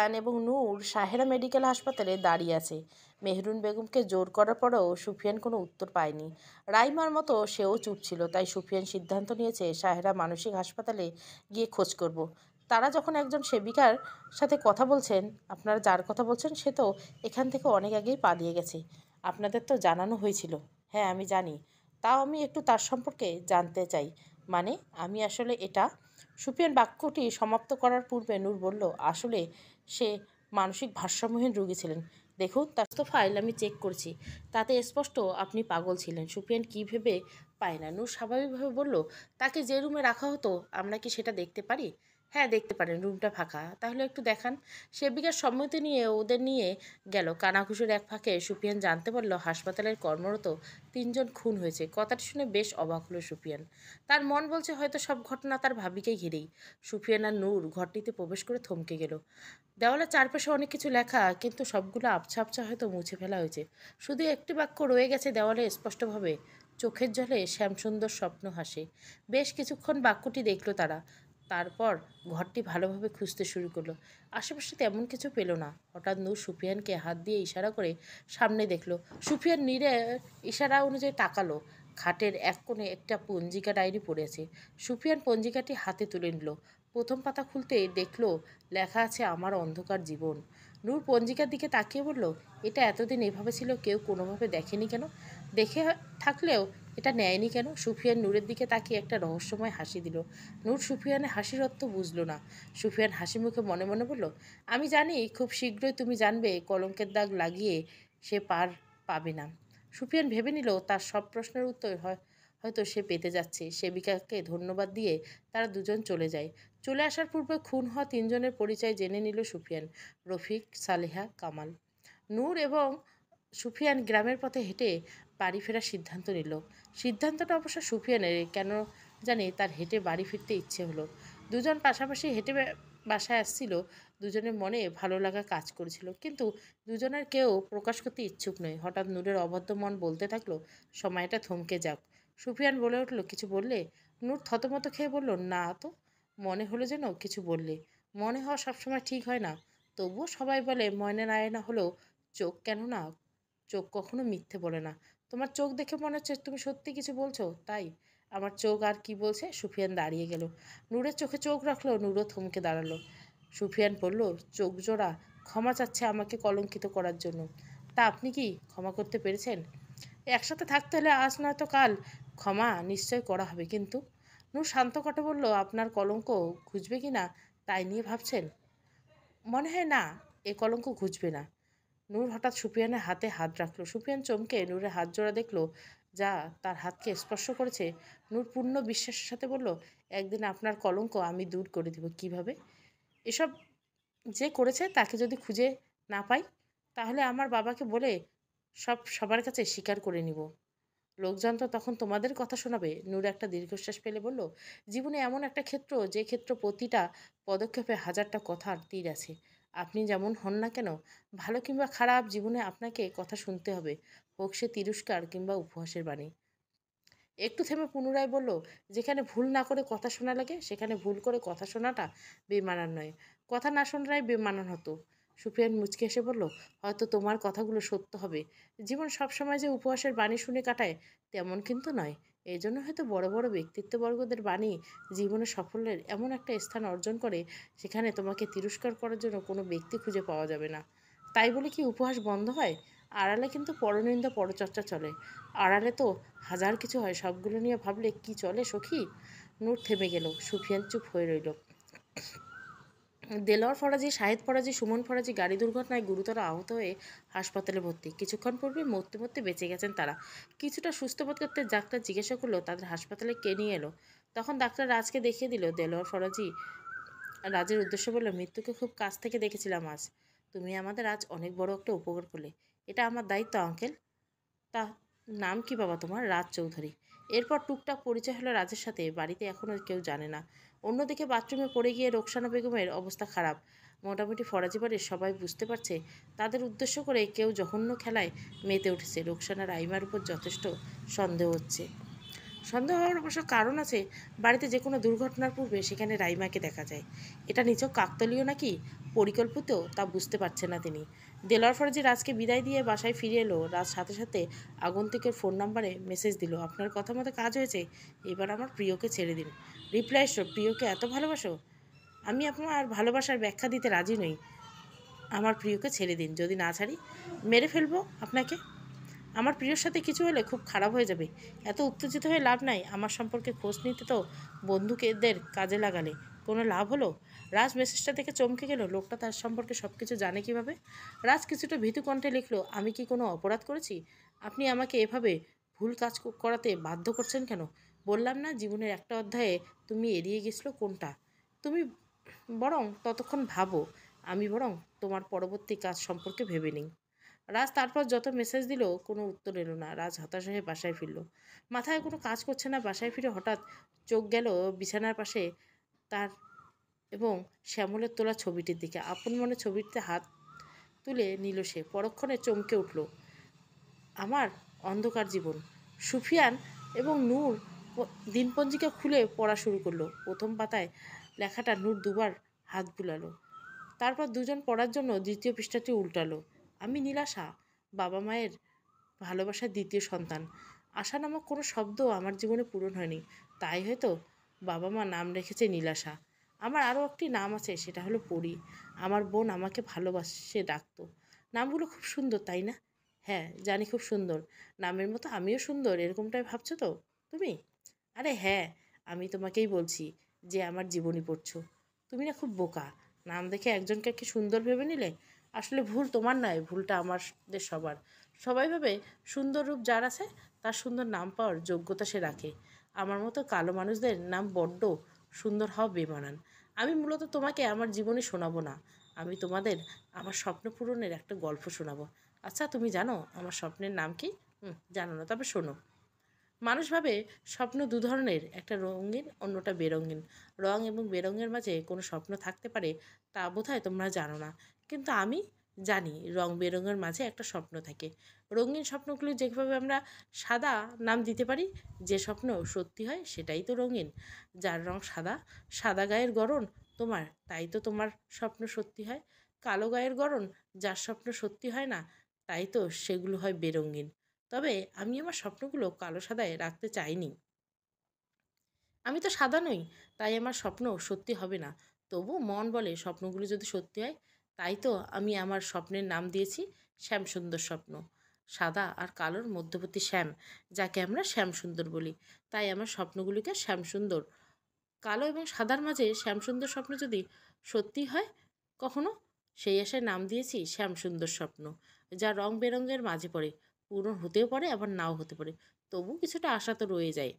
খান এবং নূর সাহেরা মেডিকেল হাসপাতালে দাঁড়িয়ে আছে মেহরুন বেগমকে জোর করার পরেও সুফিয়ান কোনো উত্তর পায়নি রাইমার মতো সেও চুপ ছিল তাই সুফিয়ান সিদ্ধান্ত নিয়েছে সাহেরা মানসিক হাসপাতালে গিয়ে খোঁজ করব। তারা যখন একজন সেবিকার সাথে কথা বলছেন আপনারা যার কথা বলছেন সে তো এখান থেকে অনেক আগেই পালিয়ে গেছে আপনাদের তো জানানো হয়েছিল হ্যাঁ আমি জানি তাও আমি একটু তার সম্পর্কে জানতে চাই মানে আমি আসলে এটা সুপিয়ান বাক্যটি সমাপ্ত করার পূর্বে নূর বলল আসলে সে মানসিক ভারসাম্যহীন রোগী ছিলেন দেখুন তার তো ফাইল আমি চেক করছি তাতে স্পষ্ট আপনি পাগল ছিলেন সুপিয়ান কী ভেবে পায় না নূর স্বাভাবিকভাবে বলল তাকে যে রুমে রাখা হতো আমরা কি সেটা দেখতে পারি হ্যাঁ দেখতে পারেন রুমটা ফাঁকা তাহলে একটু দেখান সেবিকার সম্মতি নিয়ে ওদের নিয়ে গেল কানাঘুষের এক ফাঁকে সুপিয়ান জানতে পারল হাসপাতালের কর্মরত তিনজন খুন হয়েছে কথাটা শুনে বেশ অবাক হলো সুপিয়ান তার মন বলছে হয়তো সব ঘটনা তার ভাবিকে ঘিরেই সুফিয়ান আর নূর ঘরটিতে প্রবেশ করে থমকে গেল দেওয়ালের চারপাশে অনেক কিছু লেখা কিন্তু সবগুলো আবছা আবছা হয়তো মুছে ফেলা হয়েছে শুধু একটি বাক্য রয়ে গেছে দেওয়ালে স্পষ্টভাবে চোখের জলে শ্যামসুন্দর স্বপ্ন হাসে বেশ কিছুক্ষণ বাক্যটি দেখল তারা তারপর ঘরটি ভালোভাবে খুঁজতে শুরু করলো আশেপাশে তেমন কিছু পেল না হঠাৎ নূর সুফিয়ানকে হাত দিয়ে ইশারা করে সামনে দেখলো সুফিয়ান নীরে ইশারা অনুযায়ী তাকালো খাটের এক কোণে একটা পঞ্জিকা ডায়েরি পড়েছে সুফিয়ান পঞ্জিকাটি হাতে তুলে নিল প্রথম পাতা খুলতে দেখলো লেখা আছে আমার অন্ধকার জীবন নূর পঞ্জিকার দিকে তাকিয়ে বলল এটা এতদিন এভাবে ছিল কেউ কোনোভাবে দেখেনি কেন দেখে থাকলেও এটা নেয়নি কেন সুফিয়ান নূরের দিকে তাকিয়ে একটা রহস্যময় হাসি দিল নূর সুফিয়ানের হাসির অর্থ বুঝল না সুফিয়ান হাসি মুখে মনে মনে বলল আমি জানি খুব শীঘ্রই তুমি জানবে কলঙ্কের দাগ লাগিয়ে সে পার পাবে না সুফিয়ান ভেবে নিল তার সব প্রশ্নের উত্তর হয় হয়তো সে পেতে যাচ্ছে সেবিকাকে ধন্যবাদ দিয়ে তারা দুজন চলে যায় চলে আসার পূর্বে খুন হওয়া তিনজনের পরিচয় জেনে নিল সুফিয়ান রফিক সালেহা কামাল নূর এবং সুফিয়ান গ্রামের পথে হেঁটে বাড়ি ফেরার সিদ্ধান্ত নিল সিদ্ধান্তটা অবশ্য সুফিয়া নেয় কেন জানে তার হেঁটে বাড়ি ফিরতে ইচ্ছে হলো দুজন পাশাপাশি হেঁটে বাসায় আসছিল দুজনের মনে ভালো লাগা কাজ করেছিল কিন্তু দুজনের কেউ প্রকাশ করতে ইচ্ছুক নয় হঠাৎ নূরের অবদ্ধ মন বলতে থাকলো সময়টা থমকে যাক সুফিয়ান বলে উঠলো কিছু বললে নূর থতমত খেয়ে বলল না তো মনে হলো যেন কিছু বললে মনে হওয়া সবসময় ঠিক হয় না তবুও সবাই বলে মনে নায় না হলেও চোখ কেন না চোখ কখনো মিথ্যে বলে না তোমার চোখ দেখে মনে হচ্ছে তুমি সত্যি কিছু বলছো তাই আমার চোখ আর কি বলছে সুফিয়ান দাঁড়িয়ে গেল নূরের চোখে চোখ রাখলো নূরও থমকে দাঁড়ালো সুফিয়ান বলল চোখ জোড়া ক্ষমা চাচ্ছে আমাকে কলঙ্কিত করার জন্য তা আপনি কি ক্ষমা করতে পেরেছেন একসাথে থাকতে হলে আজ নয়তো কাল ক্ষমা নিশ্চয় করা হবে কিন্তু নূর শান্ত কটে বলল আপনার কলঙ্ক ঘুচবে কি না তাই নিয়ে ভাবছেন মনে হয় না এ কলঙ্ক ঘুচবে না নূর হঠাৎ সুপিয়ানের হাতে হাত রাখলো সুপিয়ান চমকে নূরের হাত জোড়া দেখলো যা তার হাতকে স্পর্শ করেছে নূর পূর্ণ বিশ্বাসের সাথে বলল একদিন আপনার কলঙ্ক আমি দূর করে দেব কিভাবে এসব যে করেছে তাকে যদি খুঁজে না পাই তাহলে আমার বাবাকে বলে সব সবার কাছে স্বীকার করে নিব লোকজন তো তখন তোমাদের কথা শোনাবে নূর একটা দীর্ঘশ্বাস ফেলে বলল জীবনে এমন একটা ক্ষেত্র যে ক্ষেত্র প্রতিটা পদক্ষেপে হাজারটা কথার তীর আছে আপনি যেমন হন না কেন ভালো কিংবা খারাপ জীবনে আপনাকে কথা শুনতে হবে হোক সে তিরস্কার কিংবা উপহাসের বাণী একটু থেমে পুনরায় বলল যেখানে ভুল না করে কথা শোনা লাগে সেখানে ভুল করে কথা শোনাটা বেমানান নয় কথা না শোনাটাই বেমানান হতো সুপ্রিয়ান মুচকে এসে বলল হয়তো তোমার কথাগুলো সত্য হবে জীবন সবসময় যে উপহাসের বাণী শুনে কাটায় তেমন কিন্তু নয় এই জন্য হয়তো বড় বড় ব্যক্তিত্ববর্গদের বাণী জীবনে সাফল্যের এমন একটা স্থান অর্জন করে সেখানে তোমাকে তিরস্কার করার জন্য কোনো ব্যক্তি খুঁজে পাওয়া যাবে না তাই বলে কি উপহাস বন্ধ হয় আড়ালে কিন্তু পরনিন্দা পরচর্চা চলে আড়ালে তো হাজার কিছু হয় সবগুলো নিয়ে ভাবলে কি চলে সখী নূর থেমে গেল সুফিয়ান চুপ হয়ে রইল দেলোয়ার ফরাজি শাহেদ ফরাজি সুমন ফরাজি গাড়ি দুর্ঘটনায় গুরুতর আহত হয়ে হাসপাতালে ভর্তি কিছুক্ষণ পূর্বে মরতে মরতে বেঁচে গেছেন তারা কিছুটা সুস্থ বোধ করতে ডাক্তার জিজ্ঞাসা করলো তাদের হাসপাতালে কে নিয়ে এলো তখন ডাক্তার রাজকে দেখিয়ে দিল দেলোয়ার ফরাজি রাজের উদ্দেশ্য বললো মৃত্যুকে খুব কাছ থেকে দেখেছিলাম আজ তুমি আমাদের আজ অনেক বড় একটা উপকার করলে এটা আমার দায়িত্ব আঙ্কেল তা নাম কি বাবা তোমার রাজ চৌধুরী এরপর টুকটাক পরিচয় হলো রাজের সাথে বাড়িতে এখনও কেউ জানে না অন্যদিকে বাথরুমে পড়ে গিয়ে রোকসানা বেগমের অবস্থা খারাপ মোটামুটি ফরাজি বাড়ির সবাই বুঝতে পারছে তাদের উদ্দেশ্য করে কেউ জঘন্য খেলায় মেতে উঠেছে রোকসানার আইমার উপর যথেষ্ট সন্দেহ হচ্ছে সন্দেহ হওয়ার অবশ্য কারণ আছে বাড়িতে যে কোনো দুর্ঘটনার পূর্বে সেখানে রাইমাকে দেখা যায় এটা নিছক কাকতলীয় নাকি পরিকল্পিত তা বুঝতে পারছে না তিনি দেলোয়ার ফরাজি রাজকে বিদায় দিয়ে বাসায় ফিরে এলো রাজ সাথে সাথে আগন্তুকের ফোন নাম্বারে মেসেজ দিল আপনার কথা মতো কাজ হয়েছে এবার আমার প্রিয়কে ছেড়ে দিন রিপ্লাই এসো প্রিয়কে এত ভালোবাসো আমি আপনার ভালোবাসার ব্যাখ্যা দিতে রাজি নই আমার প্রিয়কে ছেড়ে দিন যদি না ছাড়ি মেরে ফেলবো আপনাকে আমার প্রিয়র সাথে কিছু হলে খুব খারাপ হয়ে যাবে এত উত্তেজিত হয়ে লাভ নাই আমার সম্পর্কে খোঁজ নিতে তো বন্ধুকেদের কাজে লাগালে কোনো লাভ হলো রাজ মেসেজটা দেখে চমকে গেল লোকটা তার সম্পর্কে সব কিছু জানে কিভাবে রাজ কিছুটা ভীতু কণ্ঠে লিখলো আমি কি কোনো অপরাধ করেছি আপনি আমাকে এভাবে ভুল কাজ করাতে বাধ্য করছেন কেন বললাম না জীবনের একটা অধ্যায়ে তুমি এড়িয়ে গেছিলো কোনটা তুমি বরং ততক্ষণ ভাবো আমি বরং তোমার পরবর্তী কাজ সম্পর্কে ভেবে নিই রাজ তারপর যত মেসেজ দিল কোনো উত্তর এলো না রাজ হতাশ হয়ে বাসায় ফিরল মাথায় কোনো কাজ করছে না বাসায় ফিরে হঠাৎ চোখ গেল বিছানার পাশে তার এবং শ্যামলের তোলা ছবিটির দিকে আপন মনে ছবিটিতে হাত তুলে নিল সে পরক্ষণে চমকে উঠল আমার অন্ধকার জীবন সুফিয়ান এবং নূর দিনপঞ্জিকা খুলে পড়া শুরু করলো প্রথম পাতায় লেখাটা নূর দুবার হাত বুলালো তারপর দুজন পড়ার জন্য দ্বিতীয় পৃষ্ঠাটি উল্টালো আমি নীলাশা বাবা মায়ের ভালোবাসার দ্বিতীয় সন্তান আশা নামক কোনো শব্দ আমার জীবনে পূরণ হয়নি তাই হয়তো বাবা মা নাম রেখেছে নীলাশা আমার আরও একটি নাম আছে সেটা হলো পরি আমার বোন আমাকে ভালোবাসে ডাকতো নামগুলো খুব সুন্দর তাই না হ্যাঁ জানি খুব সুন্দর নামের মতো আমিও সুন্দর এরকমটাই ভাবছো তো তুমি আরে হ্যাঁ আমি তোমাকেই বলছি যে আমার জীবনী পড়ছো তুমি না খুব বোকা নাম দেখে একজনকে কি সুন্দর ভেবে নিলে আসলে ভুল তোমার নয় ভুলটা আমাদের সবার সবাই ভাবে সুন্দর রূপ যার আছে তার সুন্দর নাম পাওয়ার যোগ্যতা সে রাখে আমার মতো কালো মানুষদের নাম বড্ড সুন্দর হও বেমানান আমি মূলত তোমাকে আমার জীবনে শোনাবো না আমি তোমাদের আমার স্বপ্ন পূরণের একটা গল্প শোনাবো আচ্ছা তুমি জানো আমার স্বপ্নের নাম কি জানো না তবে শোনো মানুষ ভাবে স্বপ্ন দু ধরনের একটা রঙিন অন্যটা বেরঙিন রং এবং বেরঙের মাঝে কোনো স্বপ্ন থাকতে পারে তা বোধ তোমরা জানো না কিন্তু আমি জানি রং বেরঙের মাঝে একটা স্বপ্ন থাকে রঙিন স্বপ্নগুলো যেভাবে আমরা সাদা নাম দিতে পারি যে স্বপ্ন সত্যি হয় সেটাই তো রঙিন যার রং সাদা সাদা গায়ের গরণ তোমার তাই তো তোমার স্বপ্ন সত্যি হয় কালো গায়ের গরণ যার স্বপ্ন সত্যি হয় না তাই তো সেগুলো হয় বেরঙিন তবে আমি আমার স্বপ্নগুলো কালো সাদায় রাখতে চাইনি আমি তো সাদা নই তাই আমার স্বপ্ন সত্যি হবে না তবু মন বলে স্বপ্নগুলো যদি সত্যি হয় তাই তো আমি আমার স্বপ্নের নাম দিয়েছি শ্যাম সুন্দর স্বপ্ন সাদা আর কালোর মধ্যবর্তী শ্যাম যাকে আমরা শ্যাম সুন্দর বলি তাই আমার স্বপ্নগুলিকে শ্যাম সুন্দর কালো এবং সাদার মাঝে শ্যাম সুন্দর স্বপ্ন যদি সত্যি হয় কখনো সেই আশায় নাম দিয়েছি শ্যাম সুন্দর স্বপ্ন যা রং বেরঙের মাঝে পড়ে পূরণ হতেও পারে আবার নাও হতে পারে তবু কিছুটা আশা তো রয়ে যায়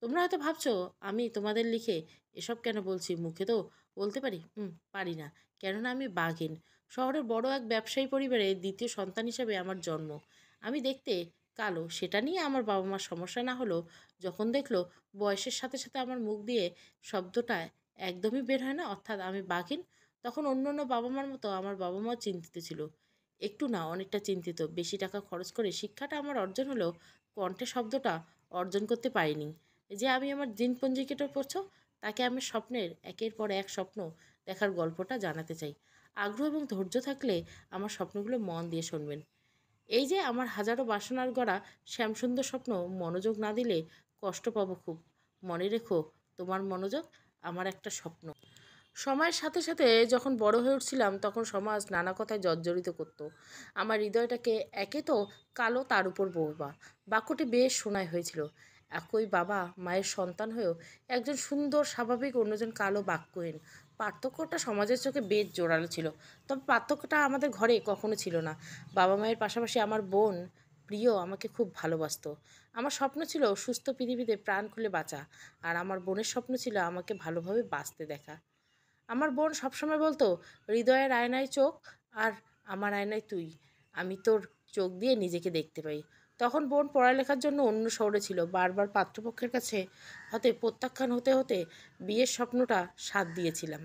তোমরা হয়তো ভাবছো আমি তোমাদের লিখে এসব কেন বলছি মুখে তো বলতে পারি হুম পারি না কেননা আমি বাঘিন শহরের বড় এক ব্যবসায়ী পরিবারে দ্বিতীয় সন্তান হিসাবে আমার জন্ম আমি দেখতে কালো সেটা নিয়ে আমার বাবা মার সমস্যা না হলো যখন দেখলো বয়সের সাথে সাথে আমার মুখ দিয়ে শব্দটা একদমই বের হয় না অর্থাৎ আমি বাঘিন তখন অন্য অন্য বাবা মার মতো আমার বাবা মাও চিন্তিত ছিল একটু না অনেকটা চিন্তিত বেশি টাকা খরচ করে শিক্ষাটা আমার অর্জন হলেও কণ্ঠে শব্দটা অর্জন করতে পারিনি যে আমি আমার দিনপঞ্জিকাটা পড়ছ তাকে আমি স্বপ্নের একের পর এক স্বপ্ন দেখার গল্পটা জানাতে চাই আগ্রহ এবং ধৈর্য থাকলে আমার স্বপ্নগুলো মন দিয়ে শুনবেন এই যে আমার হাজারো বাসনার গড়া শ্যামসুন্দর স্বপ্ন মনোযোগ না দিলে কষ্ট পাবো খুব মনে রেখো তোমার মনোযোগ আমার একটা স্বপ্ন সময়ের সাথে সাথে যখন বড় হয়ে উঠছিলাম তখন সমাজ নানা কথায় জর্জরিত করত। আমার হৃদয়টাকে একে তো কালো তার উপর বোবা বাক্যটি বেশ শোনায় হয়েছিল একই বাবা মায়ের সন্তান হয়েও একজন সুন্দর স্বাভাবিক অন্যজন কালো বাক্যহীন পার্থক্যটা সমাজের চোখে বেশ জোরালো ছিল তবে পার্থক্যটা আমাদের ঘরে কখনো ছিল না বাবা মায়ের পাশাপাশি আমার বোন প্রিয় আমাকে খুব ভালোবাসত আমার স্বপ্ন ছিল সুস্থ পৃথিবীতে প্রাণ খুলে বাঁচা আর আমার বোনের স্বপ্ন ছিল আমাকে ভালোভাবে বাঁচতে দেখা আমার বোন সবসময় বলতো হৃদয়ের আয়নায় চোখ আর আমার আয়নায় তুই আমি তোর চোখ দিয়ে নিজেকে দেখতে পাই তখন বোন পড়ালেখার জন্য অন্য শহরে ছিল বারবার পাত্রপক্ষের কাছে হতে প্রত্যাখ্যান হতে হতে বিয়ের স্বপ্নটা সাথ দিয়েছিলাম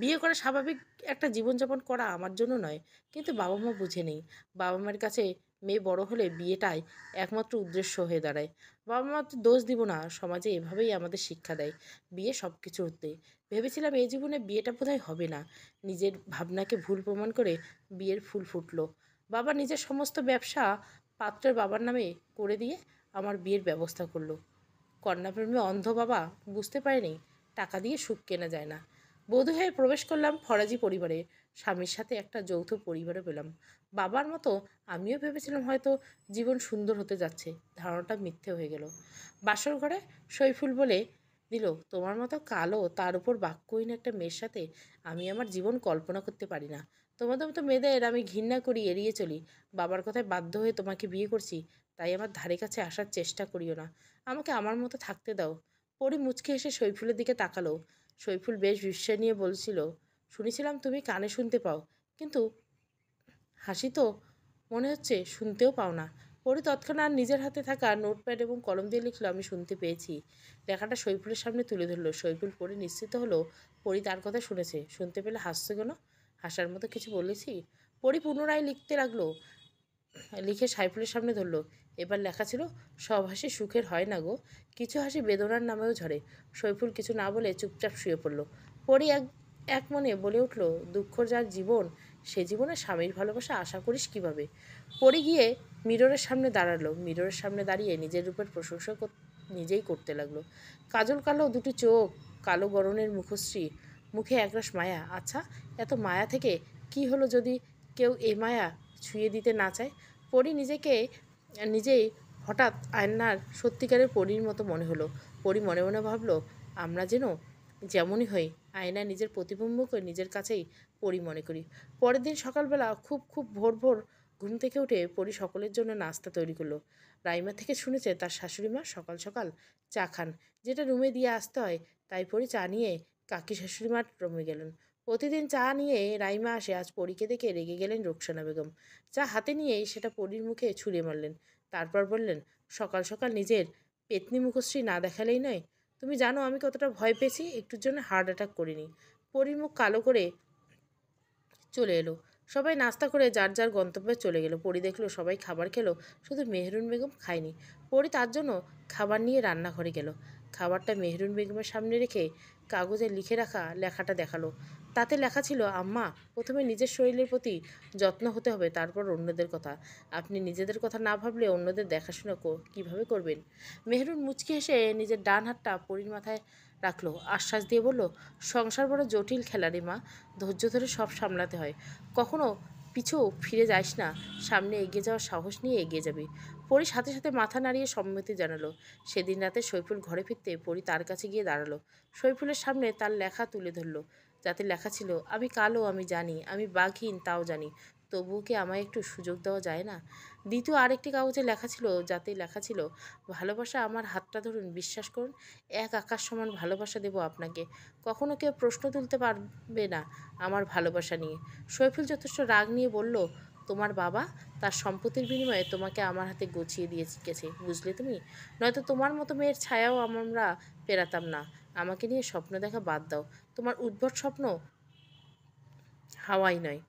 বিয়ে করা স্বাভাবিক একটা জীবনযাপন করা আমার জন্য নয় কিন্তু বাবা মা বুঝে নেই বাবা মার কাছে মেয়ে বড় হলে বিয়েটাই একমাত্র উদ্দেশ্য হয়ে দাঁড়ায় বাবা মা তো দোষ দিব না সমাজে এভাবেই আমাদের শিক্ষা দেয় বিয়ে সব কিছু হতে ভেবেছিলাম এই জীবনে বিয়েটা বোধহয় হবে না নিজের ভাবনাকে ভুল প্রমাণ করে বিয়ের ফুল ফুটলো বাবা নিজের সমস্ত ব্যবসা পাত্রের বাবার নামে করে দিয়ে আমার বিয়ের ব্যবস্থা করলো কন্যাপ্রেমী অন্ধ বাবা বুঝতে পারেনি টাকা দিয়ে সুখ কেনা যায় না বধূ হয়ে প্রবেশ করলাম ফরাজি পরিবারে স্বামীর সাথে একটা যৌথ পরিবারও পেলাম বাবার মতো আমিও ভেবেছিলাম হয়তো জীবন সুন্দর হতে যাচ্ছে ধারণাটা মিথ্যে হয়ে গেল বাসর ঘরে সৈফুল বলে দিল তোমার মতো কালো তার উপর বাক্যহীন একটা মেয়ের সাথে আমি আমার জীবন কল্পনা করতে পারি না তোমাদের মতো মেয়েদের আমি ঘৃণা করি এড়িয়ে চলি বাবার কথায় বাধ্য হয়ে তোমাকে বিয়ে করছি তাই আমার ধারে কাছে আসার চেষ্টা করিও না আমাকে আমার মতো থাকতে দাও পরে মুচকে এসে সৈফুলের দিকে তাকালো সৈফুল বেশ বিশ্বাস নিয়ে বলছিল শুনেছিলাম তুমি কানে শুনতে পাও কিন্তু হাসি তো মনে হচ্ছে শুনতেও পাও না পরে তৎক্ষণাৎ নিজের হাতে থাকা নোটপ্যাড এবং কলম দিয়ে লিখলো আমি শুনতে পেয়েছি লেখাটা সৈফুলের সামনে তুলে ধরলো সৈফুল পরে নিশ্চিত হলো পরি তার কথা শুনেছে শুনতে পেলে হাসছে কেন হাসার মতো কিছু বলেছি পড়ি পুনরায় লিখতে লাগলো লিখে সাইফুলের সামনে ধরলো এবার লেখা ছিল সব হাসি সুখের হয় না গো কিছু হাসি বেদনার নামেও ঝরে সৈফুল কিছু না বলে চুপচাপ শুয়ে পড়ল পরে এক এক মনে বলে উঠল দুঃখ যার জীবন সে জীবনে স্বামীর ভালোবাসা আশা করিস কিভাবে পরে গিয়ে মিররের সামনে দাঁড়ালো মিররের সামনে দাঁড়িয়ে নিজের রূপের প্রশংসা নিজেই করতে লাগলো কাজল কালো দুটি চোখ কালো গরনের মুখশ্রী মুখে একরাশ মায়া আচ্ছা এত মায়া থেকে কি হলো যদি কেউ এই মায়া ছুঁয়ে দিতে না চায় পরি নিজেকে নিজেই হঠাৎ আয়নার সত্যিকারের পরির মতো মনে হলো পরি মনে মনে ভাবল আমরা যেন যেমনই হই আয়না নিজের প্রতিবিম্বকে নিজের কাছেই পরি মনে করি পরের দিন সকালবেলা খুব খুব ভোর ভোর ঘুম থেকে উঠে পরি সকলের জন্য নাস্তা তৈরি করলো রাইমা থেকে শুনেছে তার শাশুড়ি মা সকাল সকাল চা খান যেটা রুমে দিয়ে আসতে হয় তাই পরি চা নিয়ে কাকি শাশুড়িমা রমে গেলেন প্রতিদিন চা নিয়ে রাইমা আসে আজ পরীকে দেখে রেগে গেলেন রোকসানা বেগম চা হাতে নিয়েই সেটা পরীর মুখে ছুঁড়ে মারলেন তারপর বললেন সকাল সকাল নিজের পেতনি মুখশ্রী না দেখালেই নয় তুমি জানো আমি কতটা ভয় পেয়েছি একটুর জন্য হার্ট অ্যাটাক করিনি পরীর মুখ কালো করে চলে এলো সবাই নাস্তা করে যার যার গন্তব্যে চলে গেল পরি দেখলো সবাই খাবার খেলো শুধু মেহরুন বেগম খায়নি পরি তার জন্য খাবার নিয়ে রান্নাঘরে গেল খাবারটা মেহরুন বেগমের সামনে রেখে কাগজে লিখে রাখা লেখাটা দেখালো তাতে লেখা ছিল আম্মা প্রথমে নিজের শরীরের প্রতি যত্ন হতে হবে তারপর অন্যদের কথা আপনি নিজেদের কথা না ভাবলে অন্যদের দেখাশোনা কিভাবে করবেন মেহরুন মুচকি হেসে নিজের ডান হাতটা পরীর মাথায় রাখলো আশ্বাস দিয়ে বলল সংসার বড় জটিল খেলারে মা ধৈর্য ধরে সব সামলাতে হয় কখনো পিছু ফিরে যাস না সামনে এগিয়ে যাওয়ার সাহস নিয়ে এগিয়ে যাবি পরি সাথে সাথে মাথা নাড়িয়ে সম্মতি জানালো সেদিন রাতে সৈফুল ঘরে ফিরতে পরি তার কাছে গিয়ে দাঁড়ালো সৈফুলের সামনে তার লেখা তুলে ধরলো যাতে লেখা ছিল আমি কালো আমি জানি আমি বাঘহীন তাও জানি তবুও কি আমায় একটু সুযোগ দেওয়া যায় না দ্বিতীয় আরেকটি কাগজে লেখা ছিল যাতে লেখা ছিল ভালোবাসা আমার হাতটা ধরুন বিশ্বাস করুন এক আকাশ সমান ভালোবাসা দেব আপনাকে কখনো কেউ প্রশ্ন তুলতে পারবে না আমার ভালোবাসা নিয়ে শৈফুল যথেষ্ট রাগ নিয়ে বলল তোমার বাবা তার সম্পত্তির বিনিময়ে তোমাকে আমার হাতে গুছিয়ে দিয়ে গেছে বুঝলে তুমি নয়তো তোমার মতো মেয়ের ছায়াও আমরা পেরাতাম না আমাকে নিয়ে স্বপ্ন দেখা বাদ দাও তোমার উদ্ভট স্বপ্ন হাওয়াই নয়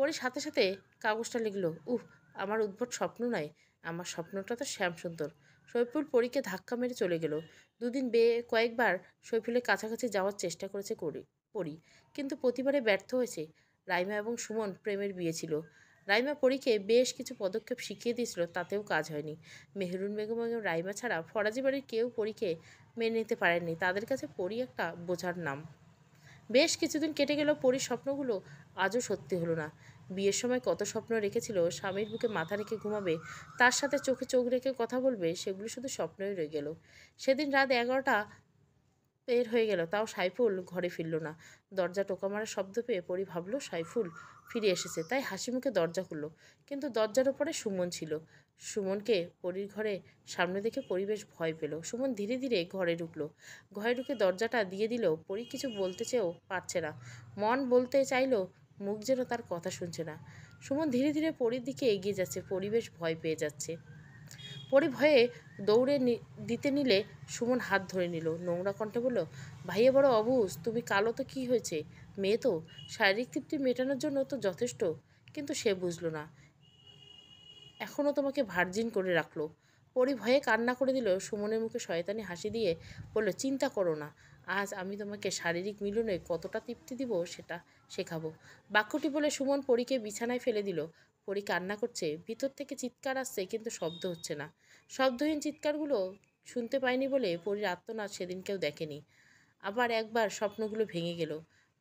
পরে সাথে সাথে কাগজটা লিখল উহ আমার উদ্ভট স্বপ্ন নয় আমার স্বপ্নটা তো শ্যামসুন্দর শৈফুল পরীকে ধাক্কা মেরে চলে গেল দুদিন বে কয়েকবার শৈফুলের কাছাকাছি যাওয়ার চেষ্টা করেছে করি পরি কিন্তু প্রতিবারে ব্যর্থ হয়েছে রাইমা এবং সুমন প্রেমের বিয়ে ছিল রাইমা পরীকে বেশ কিছু পদক্ষেপ শিখিয়ে দিয়েছিল তাতেও কাজ হয়নি মেহরুন বেগম এবং রাইমা ছাড়া ফরাজি বাড়ির কেউ পরীকে মেনে নিতে পারেননি তাদের কাছে পরী একটা বোঝার নাম বেশ কিছুদিন কেটে গেল পরীর স্বপ্নগুলো আজও সত্যি হলো না বিয়ের সময় কত স্বপ্ন রেখেছিল স্বামীর বুকে মাথা রেখে ঘুমাবে তার সাথে চোখে চোখ রেখে কথা বলবে সেগুলো শুধু স্বপ্নই রয়ে গেল সেদিন রাত এগারোটা বের হয়ে গেল তাও সাইফুল ঘরে ফিরল না দরজা টোকা মারার শব্দ পেয়ে পরি ভাবল সাইফুল ফিরে এসেছে তাই হাসি মুখে দরজা খুলল কিন্তু দরজার ওপরে সুমন ছিল সুমনকে পরির ঘরে সামনে দেখে পরিবেশ ভয় পেল সুমন ধীরে ধীরে ঘরে ঢুকলো ঘরে ঢুকে দরজাটা দিয়ে দিল পরী কিছু বলতে চেয়েও পারছে না মন বলতে চাইলো মুখ যেন তার কথা শুনছে না সুমন ধীরে ধীরে পরির দিকে এগিয়ে যাচ্ছে পরিবেশ ভয় পেয়ে যাচ্ছে পরি ভয়ে দৌড়ে দিতে নিলে সুমন হাত ধরে নিল নোংরা কণ্ঠে বলল ভাইয়া বড় অবুজ তুমি কালো তো কি হয়েছে মেয়ে তো শারীরিক তৃপ্তি মেটানোর জন্য তো যথেষ্ট কিন্তু সে বুঝলো না এখনও তোমাকে ভার্জিন করে রাখলো পরি ভয়ে কান্না করে দিল সুমনের মুখে শয়তানি হাসি দিয়ে বলল চিন্তা করো না আজ আমি তোমাকে শারীরিক মিলনে কতটা তৃপ্তি দিব সেটা শেখাবো বাক্যটি বলে সুমন পরীকে বিছানায় ফেলে দিল পরী কান্না করছে ভিতর থেকে চিৎকার আসছে কিন্তু শব্দ হচ্ছে না শব্দহীন চিৎকারগুলো শুনতে পায়নি বলে পরীর আত্মনাদ সেদিন কেউ দেখেনি আবার একবার স্বপ্নগুলো ভেঙে গেল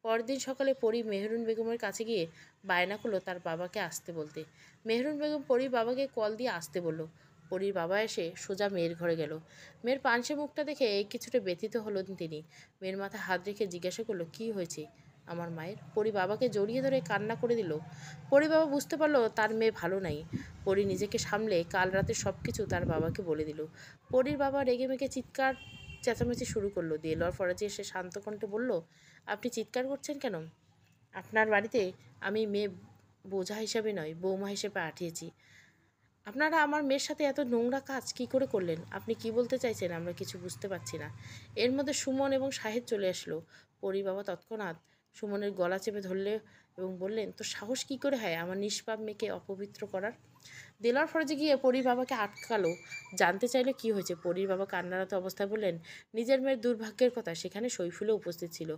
পরদিন সকালে পরী মেহরুন বেগমের কাছে গিয়ে বায়না করলো তার বাবাকে আসতে বলতে মেহরুন বেগম পরীর বাবাকে কল দিয়ে আসতে বলল পরীর বাবা এসে সোজা মেয়ের ঘরে গেল মেয়ের পাঞ্চে মুখটা দেখে এই কিছুটা ব্যথিত হলেন তিনি মেয়ের মাথায় হাত রেখে জিজ্ঞাসা করলো কি হয়েছে আমার মায়ের পরী বাবাকে জড়িয়ে ধরে কান্না করে দিল পরি বাবা বুঝতে পারলো তার মেয়ে ভালো নাই পরী নিজেকে সামলে কাল রাতে সব কিছু তার বাবাকে বলে দিল পরীর বাবা রেগে মেগে চিৎকার চেঁচামেচি শুরু করলো দিয়ে লড় ফরাজি এসে শান্ত কণ্ঠে বললো আপনি চিৎকার করছেন কেন আপনার বাড়িতে আমি মেয়ে বোঝা হিসাবে নয় বৌমা হিসেবে পাঠিয়েছি আপনারা আমার মেয়ের সাথে এত নোংরা কাজ কি করে করলেন আপনি কি বলতে চাইছেন আমরা কিছু বুঝতে পারছি না এর মধ্যে সুমন এবং সাহেব চলে আসলো পরি বাবা তৎক্ষণাৎ সুমনের গলা চেপে ধরলে এবং বললেন তো সাহস কি করে হয় আমার নিষ্পাপ মেয়েকে অপবিত্র করার দেলার ফরজে গিয়ে পরির বাবাকে আটকালো জানতে চাইলে কি হয়েছে পরীর বাবা কান্নারত অবস্থায় বললেন নিজের মেয়ের দুর্ভাগ্যের কথা সেখানে শৈফুলও উপস্থিত ছিল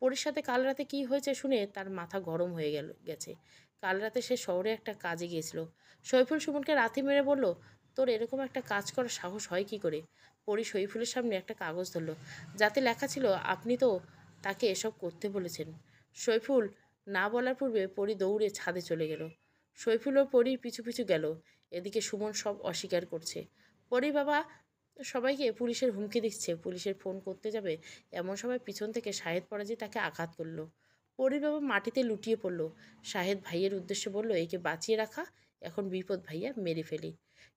পরির সাথে কাল রাতে কী হয়েছে শুনে তার মাথা গরম হয়ে গেল গেছে কাল রাতে সে শহরে একটা কাজে গিয়েছিল শৈফুল সুমনকে রাতে মেরে বলল তোর এরকম একটা কাজ করার সাহস হয় কি করে পরি শৈফুলের সামনে একটা কাগজ ধরল যাতে লেখা ছিল আপনি তো তাকে এসব করতে বলেছেন শৈফুল না বলার পূর্বে পরি দৌড়ে ছাদে চলে গেল ও পরীর পিছু পিছু গেল এদিকে সুমন সব অস্বীকার করছে পরী বাবা সবাইকে পুলিশের হুমকি দিচ্ছে পুলিশের ফোন করতে যাবে এমন সময় পিছন থেকে শাহেদ পরাজি তাকে আঘাত করলো পরীর বাবা মাটিতে লুটিয়ে পড়ল শাহেদ ভাইয়ের উদ্দেশ্যে বলল একে বাঁচিয়ে রাখা এখন বিপদ ভাইয়া মেরে ফেলি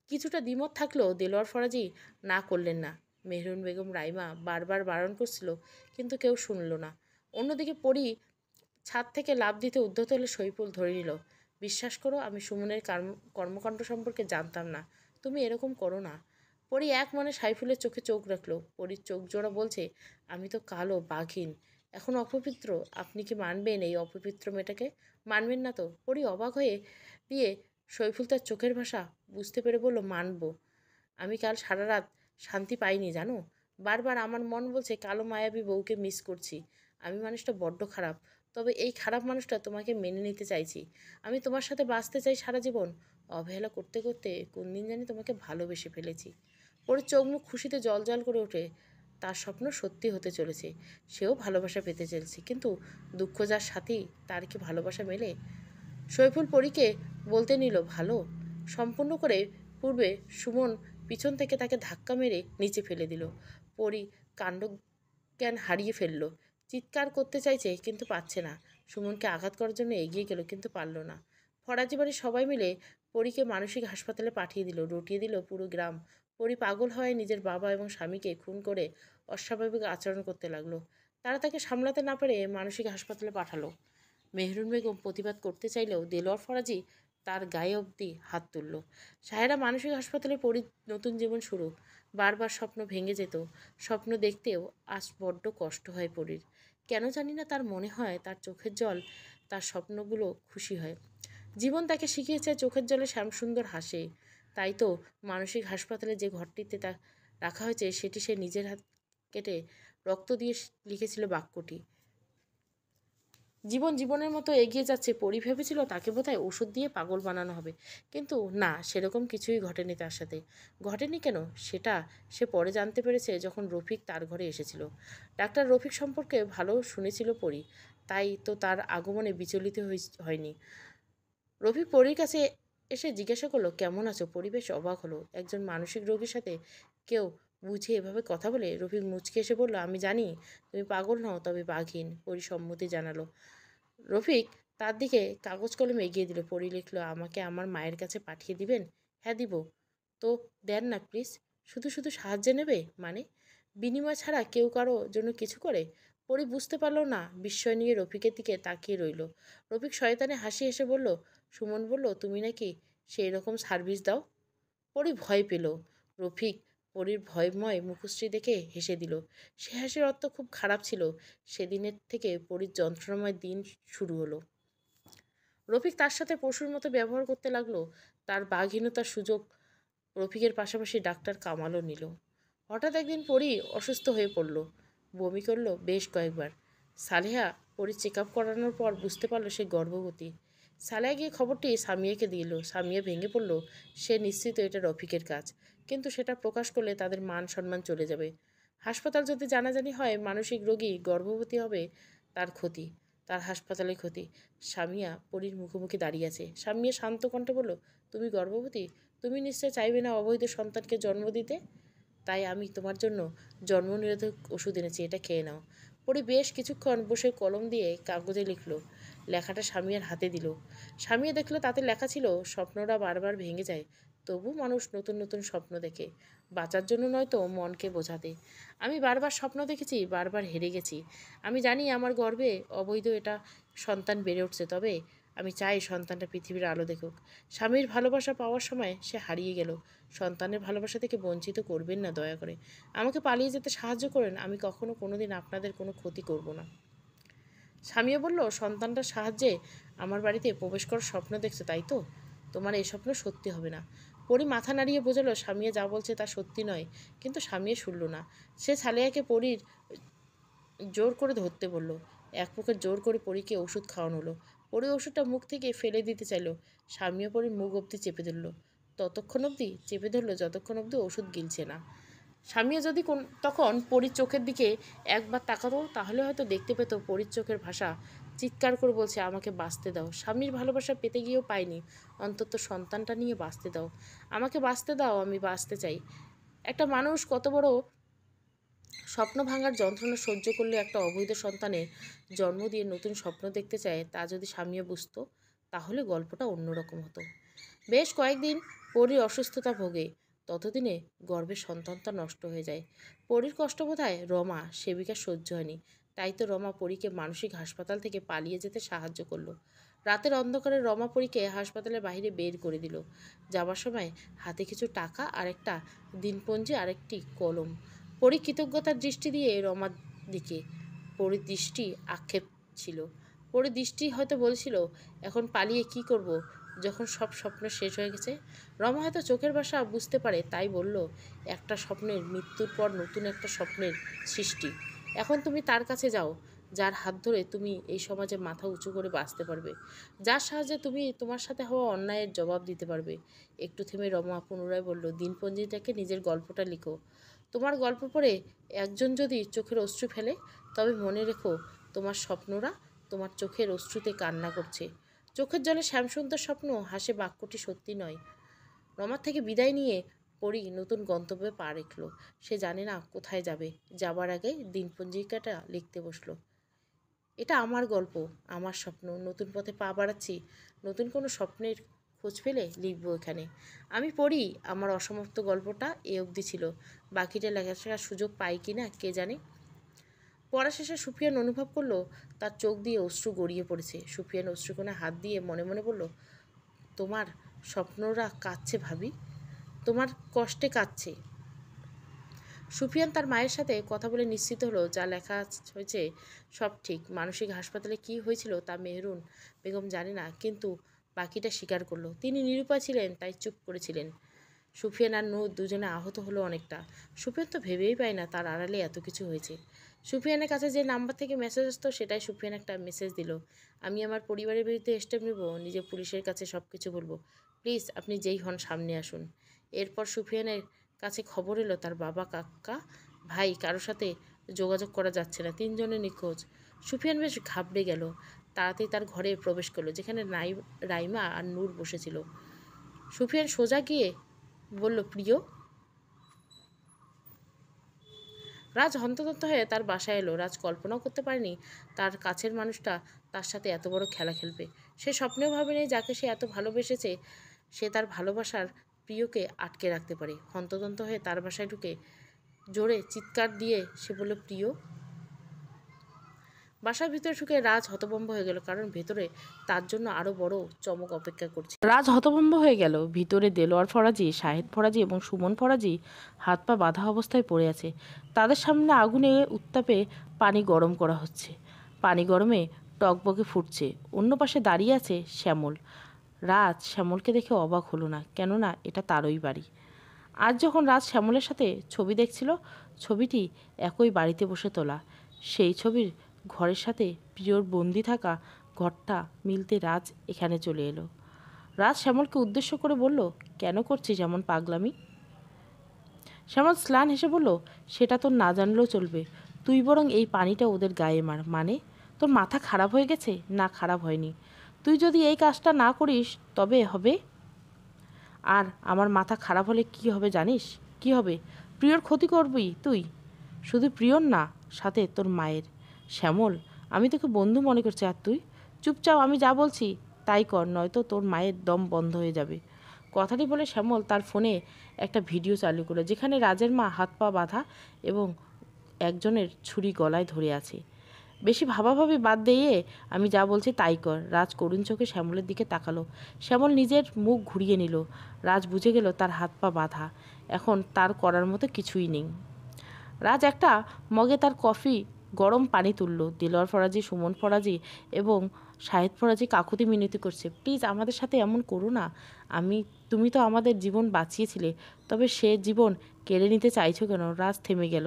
কিছুটা দ্বিমত থাকলেও দেলোয়ার ফরাজি না করলেন না মেহরুন বেগম রাইমা বারবার বারণ করছিল কিন্তু কেউ শুনল না অন্যদিকে পরি ছাদ থেকে লাভ দিতে উদ্ধত হলে সৈফুল ধরে নিল বিশ্বাস করো আমি সুমনের কর্মকাণ্ড সম্পর্কে জানতাম না তুমি এরকম করো না পরি এক মনে সাইফুলের চোখে চোখ রাখলো পরি চোখ জোড়া বলছে আমি তো কালো বাঘিন এখন অপবিত্র আপনি কি মানবেন এই অপবিত্র মেয়েটাকে মানবেন না তো পরি অবাক হয়ে দিয়ে সৈফুল তার চোখের ভাষা বুঝতে পেরে বলল মানব আমি কাল সারা রাত শান্তি পাইনি জানো বারবার আমার মন বলছে কালো মায়াবী বউকে মিস করছি আমি মানুষটা বড্ড খারাপ তবে এই খারাপ মানুষটা তোমাকে মেনে নিতে চাইছি আমি তোমার সাথে বাঁচতে চাই সারা জীবন অবহেলা করতে করতে কোন দিন জানি তোমাকে ভালোবেসে ফেলেছি ওর চোখ মুখ খুশিতে জল জল করে ওঠে তার স্বপ্ন সত্যি হতে চলেছে সেও ভালোবাসা পেতে চলেছে কিন্তু দুঃখ যার সাথেই তার কি ভালোবাসা মেলে সৈফুল পরীকে বলতে নিল ভালো সম্পূর্ণ করে পূর্বে সুমন পিছন থেকে তাকে ধাক্কা মেরে নিচে ফেলে দিল পরী কাণ্ড জ্ঞান হারিয়ে ফেললো চিৎকার করতে চাইছে কিন্তু পাচ্ছে না সুমনকে আঘাত করার জন্য এগিয়ে গেল কিন্তু পারল না ফরাজি বাড়ির সবাই মিলে পরীকে মানসিক হাসপাতালে পাঠিয়ে দিল রটিয়ে দিল পুরো গ্রাম পরি পাগল হয়ে নিজের বাবা এবং স্বামীকে খুন করে অস্বাভাবিক আচরণ করতে লাগলো তারা তাকে সামলাতে না পেরে মানসিক হাসপাতালে পাঠালো মেহরুন বেগম প্রতিবাদ করতে চাইলেও দেলোয়ার ফরাজি তার গায়ে অবধি হাত তুলল সাহেরা মানসিক হাসপাতালে পরি নতুন জীবন শুরু বারবার স্বপ্ন ভেঙে যেত স্বপ্ন দেখতেও আজ বড্ড কষ্ট হয় পরীর কেন জানি না তার মনে হয় তার চোখের জল তার স্বপ্নগুলো খুশি হয় জীবন তাকে শিখিয়েছে চোখের জলে শ্যামসুন্দর হাসে তাই তো মানসিক হাসপাতালে যে ঘরটিতে তা রাখা হয়েছে সেটি সে নিজের হাত কেটে রক্ত দিয়ে লিখেছিল বাক্যটি জীবন জীবনের মতো এগিয়ে যাচ্ছে পরি ভেবেছিল তাকে বোধহয় ওষুধ দিয়ে পাগল বানানো হবে কিন্তু না সেরকম কিছুই ঘটেনি তার সাথে ঘটেনি কেন সেটা সে পরে জানতে পেরেছে যখন রফিক তার ঘরে এসেছিল ডাক্তার রফিক সম্পর্কে ভালো শুনেছিল পরি তাই তো তার আগমনে বিচলিত হয়নি রফিক পরির কাছে এসে জিজ্ঞাসা করলো কেমন আছো পরিবেশ অবাক হলো একজন মানসিক রোগীর সাথে কেউ বুঝে এভাবে কথা বলে রফিক মুচকে এসে বলল আমি জানি তুমি পাগল নও তবে বাঘিন পরি সম্মতি জানালো রফিক তার দিকে কাগজ কলম এগিয়ে দিল পরি লিখল আমাকে আমার মায়ের কাছে পাঠিয়ে দিবেন হ্যাঁ দিব তো দেন না প্লিজ শুধু শুধু সাহায্য নেবে মানে বিনিময় ছাড়া কেউ কারো জন্য কিছু করে পরি বুঝতে পারলো না বিস্ময় নিয়ে রফিকের দিকে তাকিয়ে রইল রফিক শয়তানে হাসি এসে বলল সুমন বলল তুমি নাকি সেই রকম সার্ভিস দাও পরি ভয় পেল রফিক পরীর ভয়ময় মুখশ্রী দেখে হেসে দিল সে হাসির অর্থ খুব খারাপ ছিল সেদিনের থেকে পরীর যন্ত্রণাময় দিন শুরু হলো রফিক তার সাথে পশুর মতো ব্যবহার করতে লাগলো তার বাঘীনতার সুযোগ রফিকের পাশাপাশি ডাক্তার কামালও নিল হঠাৎ একদিন পরি অসুস্থ হয়ে পড়ল বমি করলো বেশ কয়েকবার সালেহা পরি চেক আপ করানোর পর বুঝতে পারলো সে গর্ভবতী সালেহা গিয়ে খবরটি সামিয়াকে দিল সামিয়া ভেঙে পড়ল সে নিশ্চিত এটা রফিকের কাজ কিন্তু সেটা প্রকাশ করলে তাদের মান সম্মান চলে যাবে হাসপাতাল যদি জানাজানি হয় মানসিক রোগী গর্ভবতী হবে তার ক্ষতি তার হাসপাতালে ক্ষতি স্বামিয়া পরীর মুখোমুখি দাঁড়িয়ে আছে স্বামিয়া শান্ত কণ্ঠে বলো তুমি গর্ভবতী তুমি নিশ্চয় চাইবে না অবৈধ সন্তানকে জন্ম দিতে তাই আমি তোমার জন্য জন্ম নিরোধক ওষুধ এনেছি এটা খেয়ে নাও পরে বেশ কিছুক্ষণ বসে কলম দিয়ে কাগজে লিখল লেখাটা স্বামীর হাতে দিল স্বামী দেখলো তাতে লেখা ছিল স্বপ্নরা বারবার ভেঙে যায় তবু মানুষ নতুন নতুন স্বপ্ন দেখে বাঁচার জন্য নয় তো মনকে বোঝাতে আমি বারবার স্বপ্ন দেখেছি বারবার হেরে গেছি আমি জানি আমার গর্বে অবৈধ এটা সন্তান বেড়ে উঠছে তবে আমি চাই সন্তানটা পৃথিবীর আলো দেখুক স্বামীর ভালোবাসা পাওয়ার সময় সে হারিয়ে গেল সন্তানের ভালোবাসা থেকে বঞ্চিত করবেন না দয়া করে আমাকে পালিয়ে যেতে সাহায্য করেন আমি কখনো কোনো দিন আপনাদের কোনো ক্ষতি করব না স্বামীও বলল সন্তানটার সাহায্যে আমার বাড়িতে প্রবেশ করার স্বপ্ন দেখছে তাই তো তোমার এই স্বপ্ন সত্যি হবে না পরি মাথা নাড়িয়ে বোঝালো স্বামীয়ে যা বলছে তা সত্যি নয় কিন্তু স্বামীয়ে শুনল না সে ছালিয়াকে পরির জোর করে ধরতে বলল এক প্রকার জোর করে পরীকে ওষুধ খাওয়ানো হলো পরি ওষুধটা মুখ থেকে ফেলে দিতে চাইল স্বামীও পরি মুখ অবধি চেপে ধরল ততক্ষণ অবধি চেপে ধরল যতক্ষণ অবধি ওষুধ গিলছে না স্বামীও যদি কোন তখন পরীর চোখের দিকে একবার তাকাতো তাহলে হয়তো দেখতে পেত পরীর চোখের ভাষা চিৎকার করে বলছে আমাকে বাঁচতে দাও স্বামীর ভালোবাসা পেতে গিয়েও পাইনি অন্তত সন্তানটা নিয়ে বাঁচতে দাও আমাকে বাঁচতে দাও আমি বাঁচতে চাই একটা মানুষ কত বড় স্বপ্ন ভাঙার যন্ত্রণা সহ্য করলে একটা অবৈধ সন্তানের জন্ম দিয়ে নতুন স্বপ্ন দেখতে চায় তা যদি স্বামীও বুঝত তাহলে গল্পটা অন্যরকম হতো বেশ কয়েকদিন পরী অসুস্থতা ভোগে ততদিনে গর্ভের সন্তানটা নষ্ট হয়ে যায় পরীর কষ্ট বোধহয় রমা সেবিকা সহ্য হয়নি তাই তো রমা পরীকে মানসিক হাসপাতাল থেকে পালিয়ে যেতে সাহায্য করলো রাতের অন্ধকারে রমা পরীকে হাসপাতালের বাহিরে বের করে দিল যাবার সময় হাতে কিছু টাকা আর একটা দিনপঞ্জি আর একটি কলম পরী কৃতজ্ঞতার দৃষ্টি দিয়ে রমার দিকে পরি দৃষ্টি আক্ষেপ ছিল পরী দৃষ্টি হয়তো বলছিল এখন পালিয়ে কি করবো যখন সব স্বপ্ন শেষ হয়ে গেছে রমা হয়তো চোখের ভাষা বুঝতে পারে তাই বলল একটা স্বপ্নের মৃত্যুর পর নতুন একটা স্বপ্নের সৃষ্টি এখন তুমি তার কাছে যাও যার হাত ধরে তুমি এই সমাজে মাথা উঁচু করে বাঁচতে পারবে যার সাহায্যে তুমি তোমার সাথে হওয়া অন্যায়ের জবাব দিতে পারবে একটু থেমে রমা পুনরায় বলল দিনপঞ্জিটাকে নিজের গল্পটা লিখো তোমার গল্প পড়ে একজন যদি চোখের অশ্রু ফেলে তবে মনে রেখো তোমার স্বপ্নরা তোমার চোখের অশ্রুতে কান্না করছে চোখের জলে শ্যামসুন্দর স্বপ্ন হাসে বাক্যটি সত্যি নয় রমার থেকে বিদায় নিয়ে পড়ি নতুন গন্তব্যে পা রেখল সে জানে না কোথায় যাবে যাবার আগে দিনপঞ্জিকাটা লিখতে বসলো এটা আমার গল্প আমার স্বপ্ন নতুন পথে পা বাড়াচ্ছি নতুন কোনো স্বপ্নের খোঁজ পেলে লিখব এখানে আমি পড়ি আমার অসমাপ্ত গল্পটা এ অবধি ছিল বাকিটা লেখা সুযোগ পাই কি না কে জানে পড়া শেষে সুফিয়ান অনুভব করলো তার চোখ দিয়ে অশ্রু গড়িয়ে পড়েছে সুফিয়ান অশ্রুকোণে হাত দিয়ে মনে মনে বলল তোমার স্বপ্নরা কাঁদছে ভাবি তোমার কষ্টে কাঁদছে সুফিয়ান তার মায়ের সাথে কথা বলে নিশ্চিত হলো যা লেখা হয়েছে সব ঠিক মানসিক হাসপাতালে কি হয়েছিল তা মেহরুন বেগম জানে না কিন্তু বাকিটা স্বীকার করলো তিনি নিরুপায় ছিলেন তাই চুপ করেছিলেন সুফিয়ান আর নূর দুজনে আহত হলো অনেকটা সুফিয়ান তো ভেবেই পায় না তার আড়ালে এত কিছু হয়েছে সুফিয়ানের কাছে যে নাম্বার থেকে মেসেজ আসতো সেটাই সুফিয়ান একটা মেসেজ দিল আমি আমার পরিবারের বিরুদ্ধে স্টেপ নেব নিজে পুলিশের কাছে সব কিছু বলবো প্লিজ আপনি যেই হন সামনে আসুন এরপর সুফিয়ানের কাছে খবর এলো তার বাবা কাকা ভাই কারোর সাথে যোগাযোগ করা যাচ্ছে না তিনজনে নিখোঁজ সুফিয়ান বেশ ঘাবড়ে গেল তাড়াতাড়ি তার ঘরে প্রবেশ করলো যেখানে রাইমা আর নূর বসেছিল সুফিয়ান সোজা গিয়ে বলল প্রিয় রাজ হন্তদন্ত হয়ে তার বাসায় এলো রাজ কল্পনাও করতে পারেনি তার কাছের মানুষটা তার সাথে এত বড় খেলা খেলবে সে স্বপ্নেও ভাবেনি যাকে সে এত ভালোবেসেছে সে তার ভালোবাসার প্রিয়কে আটকে রাখতে পারে হন্তদন্ত হয়ে তার বাসায় ঢুকে জোরে চিৎকার দিয়ে সে বলল প্রিয় বাসার ভিতরে ঢুকে রাজ হতভম্ব হয়ে গেল কারণ ভেতরে তার জন্য আরও বড় চমক অপেক্ষা করছে রাজ হতভম্ব হয়ে গেল ভিতরে দেলোয়ার ফরাজি শাহেদ ফরাজি এবং সুমন ফরাজি হাত পা বাঁধা অবস্থায় পড়ে আছে তাদের সামনে আগুনে উত্তাপে পানি গরম করা হচ্ছে পানি গরমে টকবকে ফুটছে অন্য পাশে দাঁড়িয়ে আছে শ্যামল রাজ শ্যামলকে দেখে অবাক হলো না কেননা এটা তারই বাড়ি আজ যখন রাজ শ্যামলের সাথে ছবি দেখছিল ছবিটি একই বাড়িতে বসে তোলা সেই ছবির ঘরের সাথে প্রিয়র বন্দি থাকা ঘরটা মিলতে রাজ এখানে চলে এলো রাজ শ্যামলকে উদ্দেশ্য করে বলল কেন করছিস যেমন পাগলামি শ্যামল স্লান হেসে বলল সেটা তোর না জানলেও চলবে তুই বরং এই পানিটা ওদের গায়ে মার মানে তোর মাথা খারাপ হয়ে গেছে না খারাপ হয়নি তুই যদি এই কাজটা না করিস তবে হবে আর আমার মাথা খারাপ হলে কি হবে জানিস কি হবে প্রিয়র ক্ষতি করবি তুই শুধু প্রিয়র না সাথে তোর মায়ের শ্যামল আমি তোকে বন্ধু মনে করছি আর তুই চুপচাপ আমি যা বলছি তাই কর নয়তো তোর মায়ের দম বন্ধ হয়ে যাবে কথাটি বলে শ্যামল তার ফোনে একটা ভিডিও চালু করলো যেখানে রাজের মা হাত পা বাঁধা এবং একজনের ছুরি গলায় ধরে আছে বেশি ভাবাভাবি বাদ দিয়ে আমি যা বলছি তাই কর রাজ করুণ চোখে শ্যামলের দিকে তাকালো শ্যামল নিজের মুখ ঘুরিয়ে নিল রাজ বুঝে গেল তার হাত পা বাঁধা এখন তার করার মতো কিছুই নেই রাজ একটা মগে তার কফি গরম পানি তুললো দিলওয়ার ফরাজি সুমন ফরাজি এবং শাহেদ ফরাজি কাকুতি মিনতি করছে প্লিজ আমাদের সাথে এমন করো না আমি তুমি তো আমাদের জীবন বাঁচিয়েছিলে তবে সে জীবন কেড়ে নিতে চাইছো কেন রাজ থেমে গেল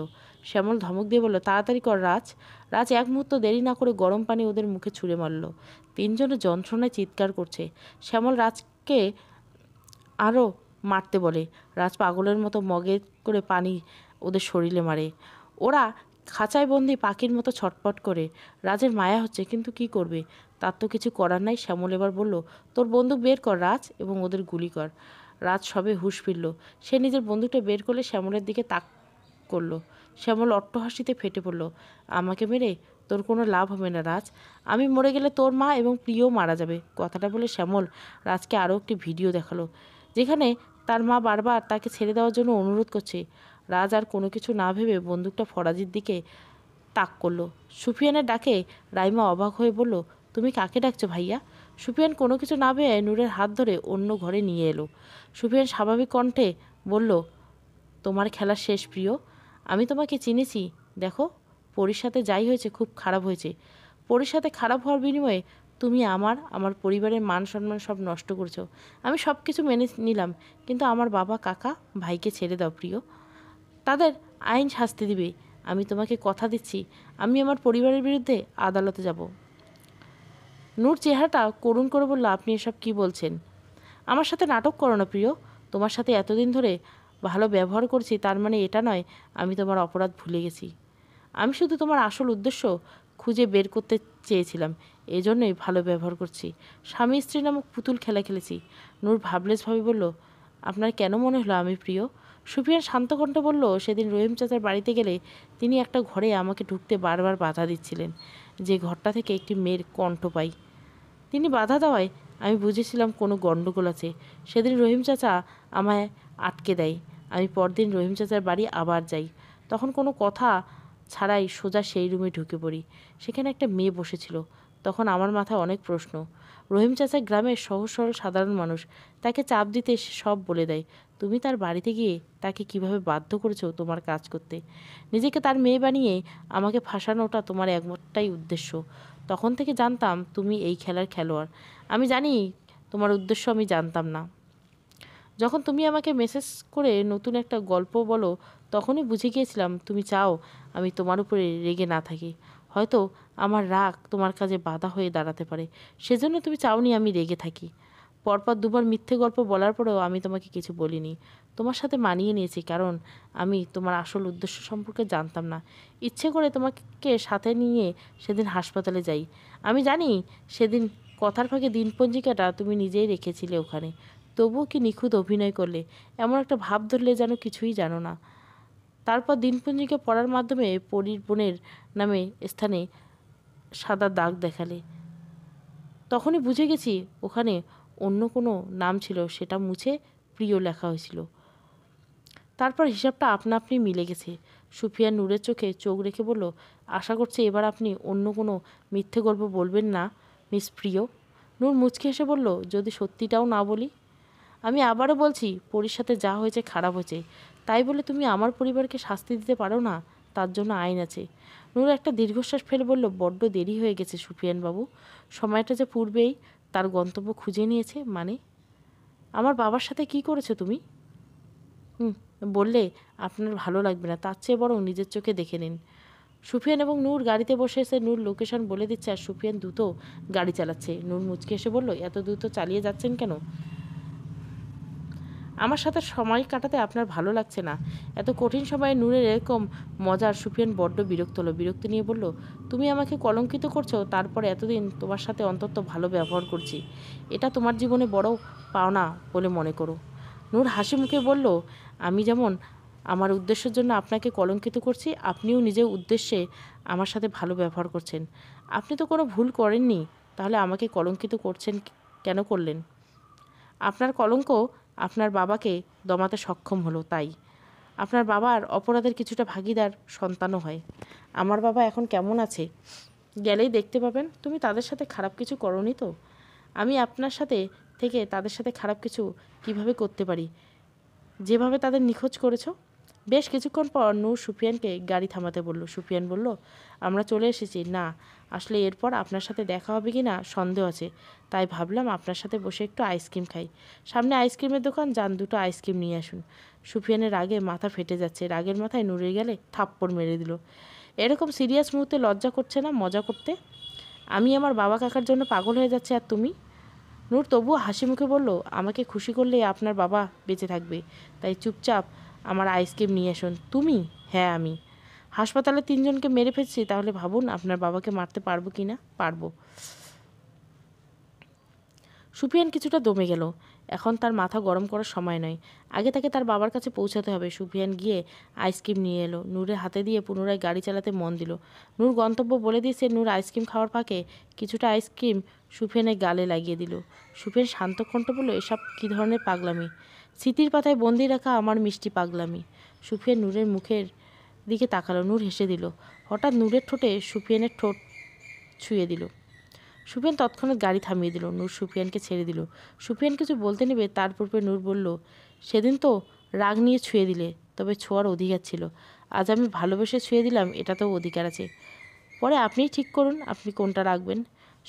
শ্যামল ধমক দিয়ে বলল তাড়াতাড়ি কর রাজ রাজ এক মুহূর্ত দেরি না করে গরম পানি ওদের মুখে ছুঁড়ে মারল তিনজনে যন্ত্রণায় চিৎকার করছে শ্যামল রাজকে আরও মারতে বলে রাজ পাগলের মতো মগে করে পানি ওদের শরীরে মারে ওরা খাঁচায় বন্দি পাখির মতো ছটপট করে রাজের মায়া হচ্ছে কিন্তু কি করবে তার তো কিছু করার নাই শ্যামল এবার বলল তোর বন্দুক বের কর রাজ এবং ওদের গুলি কর রাজ সবে হুশ ফিরল সে নিজের বন্দুকটা বের করলে শ্যামলের দিকে তাক করলো শ্যামল অট্টহাসিতে ফেটে পড়ল আমাকে মেরে তোর কোনো লাভ হবে না রাজ আমি মরে গেলে তোর মা এবং প্রিয় মারা যাবে কথাটা বলে শ্যামল রাজকে আরও একটি ভিডিও দেখালো যেখানে তার মা বারবার তাকে ছেড়ে দেওয়ার জন্য অনুরোধ করছে রাজ আর কোনো কিছু না ভেবে বন্দুকটা ফরাজির দিকে তাক করলো সুফিয়ানের ডাকে রাইমা অবাক হয়ে বলল তুমি কাকে ডাকছো ভাইয়া সুফিয়ান কোনো কিছু না ভেবে নূরের হাত ধরে অন্য ঘরে নিয়ে এলো সুফিয়ান স্বাভাবিক কণ্ঠে বলল তোমার খেলা শেষ প্রিয় আমি তোমাকে চিনেছি দেখো পরির সাথে যাই হয়েছে খুব খারাপ হয়েছে পরির সাথে খারাপ হওয়ার বিনিময়ে তুমি আমার আমার পরিবারের মান সম্মান সব নষ্ট করছো আমি সব কিছু মেনে নিলাম কিন্তু আমার বাবা কাকা ভাইকে ছেড়ে দাও প্রিয় তাদের আইন শাস্তি দিবে আমি তোমাকে কথা দিচ্ছি আমি আমার পরিবারের বিরুদ্ধে আদালতে যাব নূর চেহারাটা করুণ করে বলল আপনি এসব কি বলছেন আমার সাথে নাটক করো না প্রিয় তোমার সাথে এতদিন ধরে ভালো ব্যবহার করছি তার মানে এটা নয় আমি তোমার অপরাধ ভুলে গেছি আমি শুধু তোমার আসল উদ্দেশ্য খুঁজে বের করতে চেয়েছিলাম এই জন্যই ভালো ব্যবহার করছি স্বামী স্ত্রী নামক পুতুল খেলা খেলেছি নূর ভাবলেসভাবে বলল আপনার কেন মনে হলো আমি প্রিয় সুফিয়ান শান্ত কণ্ঠ বলল সেদিন রহিম চাচার বাড়িতে গেলে তিনি একটা ঘরে আমাকে ঢুকতে বারবার বাধা দিচ্ছিলেন যে ঘরটা থেকে একটি মেয়ের কণ্ঠ পাই তিনি বাধা দেওয়ায় আমি বুঝেছিলাম কোনো গণ্ডগোল আছে সেদিন রহিম চাচা আমায় আটকে দেয় আমি পরদিন রহিম চাচার বাড়ি আবার যাই তখন কোনো কথা ছাড়াই সোজা সেই রুমে ঢুকে পড়ি সেখানে একটা মেয়ে বসেছিল তখন আমার মাথায় অনেক প্রশ্ন রহিম চাচা গ্রামের সহজ সরল সাধারণ মানুষ তাকে চাপ দিতে সে সব বলে দেয় তুমি তার বাড়িতে গিয়ে তাকে কিভাবে বাধ্য করেছো তোমার কাজ করতে নিজেকে তার মেয়ে বানিয়ে আমাকে ফাঁসানোটা তোমার একমাত্রাই উদ্দেশ্য তখন থেকে জানতাম তুমি এই খেলার খেলোয়াড় আমি জানি তোমার উদ্দেশ্য আমি জানতাম না যখন তুমি আমাকে মেসেজ করে নতুন একটা গল্প বলো তখনই বুঝে গিয়েছিলাম তুমি চাও আমি তোমার উপরে রেগে না থাকি হয়তো আমার রাগ তোমার কাজে বাধা হয়ে দাঁড়াতে পারে সেজন্য তুমি চাওনি আমি রেগে থাকি পরপর দুবার মিথ্যে গল্প বলার পরেও আমি তোমাকে কিছু বলিনি তোমার সাথে মানিয়ে নিয়েছি কারণ আমি তোমার আসল উদ্দেশ্য সম্পর্কে জানতাম না ইচ্ছে করে তোমাকে সাথে নিয়ে সেদিন হাসপাতালে যাই আমি জানি সেদিন কথার ফাঁকে দিনপঞ্জিকাটা তুমি নিজেই রেখেছিলে ওখানে তবুও কি নিখুঁত অভিনয় করলে এমন একটা ভাব ধরলে যেন কিছুই জানো না তারপর পঞ্জিকা পড়ার মাধ্যমে পরীর বোনের নামে স্থানে সাদা দাগ দেখালে তখনই বুঝে গেছি ওখানে অন্য কোনো নাম ছিল সেটা মুছে প্রিয় লেখা হয়েছিল তারপর হিসাবটা আপনা আপনি মিলে গেছে সুফিয়া নূরের চোখে চোখ রেখে বলল আশা করছি এবার আপনি অন্য কোনো মিথ্যে গল্প বলবেন না মিস প্রিয় নূর মুচকে এসে বলল যদি সত্যিটাও না বলি আমি আবারও বলছি পরির সাথে যা হয়েছে খারাপ হয়েছে তাই বলে তুমি আমার পরিবারকে শাস্তি দিতে পারো না তার জন্য আইন আছে নূর একটা দীর্ঘশ্বাস ফেলে বলল বড্ড দেরি হয়ে গেছে সুফিয়ান বাবু সময়টা যে পূর্বেই তার গন্তব্য খুঁজে নিয়েছে মানে আমার বাবার সাথে কি করেছো তুমি হুম বললে আপনার ভালো লাগবে না তার চেয়ে বরং নিজের চোখে দেখে নিন সুফিয়ান এবং নূর গাড়িতে বসে এসে নূর লোকেশন বলে দিচ্ছে আর সুফিয়ান দ্রুত গাড়ি চালাচ্ছে নূর মুচকে এসে বলল এত দ্রুত চালিয়ে যাচ্ছেন কেন আমার সাথে সময় কাটাতে আপনার ভালো লাগছে না এত কঠিন সময়ে নূরের এরকম মজার সুফিয়ান বড্ড বিরক্ত হলো বিরক্তি নিয়ে বলল তুমি আমাকে কলঙ্কিত করছো তারপরে এতদিন তোমার সাথে অন্তত ভালো ব্যবহার করছি এটা তোমার জীবনে বড় পাওনা বলে মনে করো নূর হাসি মুখে বলল আমি যেমন আমার উদ্দেশ্যের জন্য আপনাকে কলঙ্কিত করছি আপনিও নিজের উদ্দেশ্যে আমার সাথে ভালো ব্যবহার করছেন আপনি তো কোনো ভুল করেননি তাহলে আমাকে কলঙ্কিত করছেন কেন করলেন আপনার কলঙ্ক আপনার বাবাকে দমাতে সক্ষম হলো তাই আপনার বাবার অপরাধের কিছুটা ভাগিদার সন্তানও হয় আমার বাবা এখন কেমন আছে গেলেই দেখতে পাবেন তুমি তাদের সাথে খারাপ কিছু করনি তো আমি আপনার সাথে থেকে তাদের সাথে খারাপ কিছু কিভাবে করতে পারি যেভাবে তাদের নিখোঁজ করেছো বেশ কিছুক্ষণ পর নূর সুফিয়ানকে গাড়ি থামাতে বলল সুফিয়ান বলল আমরা চলে এসেছি না আসলে এরপর আপনার সাথে দেখা হবে কি না সন্দেহ আছে তাই ভাবলাম আপনার সাথে বসে একটু আইসক্রিম খাই সামনে আইসক্রিমের দোকান যান দুটো আইসক্রিম নিয়ে আসুন সুফিয়ানের রাগে মাথা ফেটে যাচ্ছে রাগের মাথায় নুরে গেলে থাপ্পড় মেরে দিল এরকম সিরিয়াস মুহূর্তে লজ্জা করছে না মজা করতে আমি আমার বাবা কাকার জন্য পাগল হয়ে যাচ্ছে আর তুমি নূর তবুও হাসি মুখে বলল আমাকে খুশি করলে আপনার বাবা বেঁচে থাকবে তাই চুপচাপ আমার আইসক্রিম নিয়ে আসুন তুমি হ্যাঁ আমি হাসপাতালে তিনজনকে মেরে ফেলছি তাহলে ভাবুন আপনার বাবাকে মারতে পারবো কি না পারবো সুফিয়ান কিছুটা দমে গেল এখন তার মাথা গরম করার সময় নয় আগে তাকে তার বাবার কাছে পৌঁছাতে হবে সুফিয়ান গিয়ে আইসক্রিম নিয়ে এলো নূরের হাতে দিয়ে পুনরায় গাড়ি চালাতে মন দিল নূর গন্তব্য বলে দিয়েছে নূর আইসক্রিম খাওয়ার ফাঁকে কিছুটা আইসক্রিম সুফিয়ানের গালে লাগিয়ে দিল সুফিয়ান শান্ত কণ্ঠ বলল এসব কী ধরনের পাগলামি স্মৃতির পাতায় বন্দি রাখা আমার মিষ্টি পাগলামি সুফিয়া নূরের মুখের দিকে তাকালো নূর হেসে দিল হঠাৎ নূরের ঠোঁটে সুফিয়ানের ঠোঁট ছুঁয়ে দিল সুফিয়ান তৎক্ষণাৎ গাড়ি থামিয়ে দিল নূর সুফিয়ানকে ছেড়ে দিল সুফিয়ান কিছু বলতে নেবে তার পূর্বে নূর বলল সেদিন তো রাগ নিয়ে ছুঁয়ে দিলে তবে ছোঁয়ার অধিকার ছিল আজ আমি ভালোবেসে ছুঁয়ে দিলাম এটাতেও অধিকার আছে পরে আপনিই ঠিক করুন আপনি কোনটা রাখবেন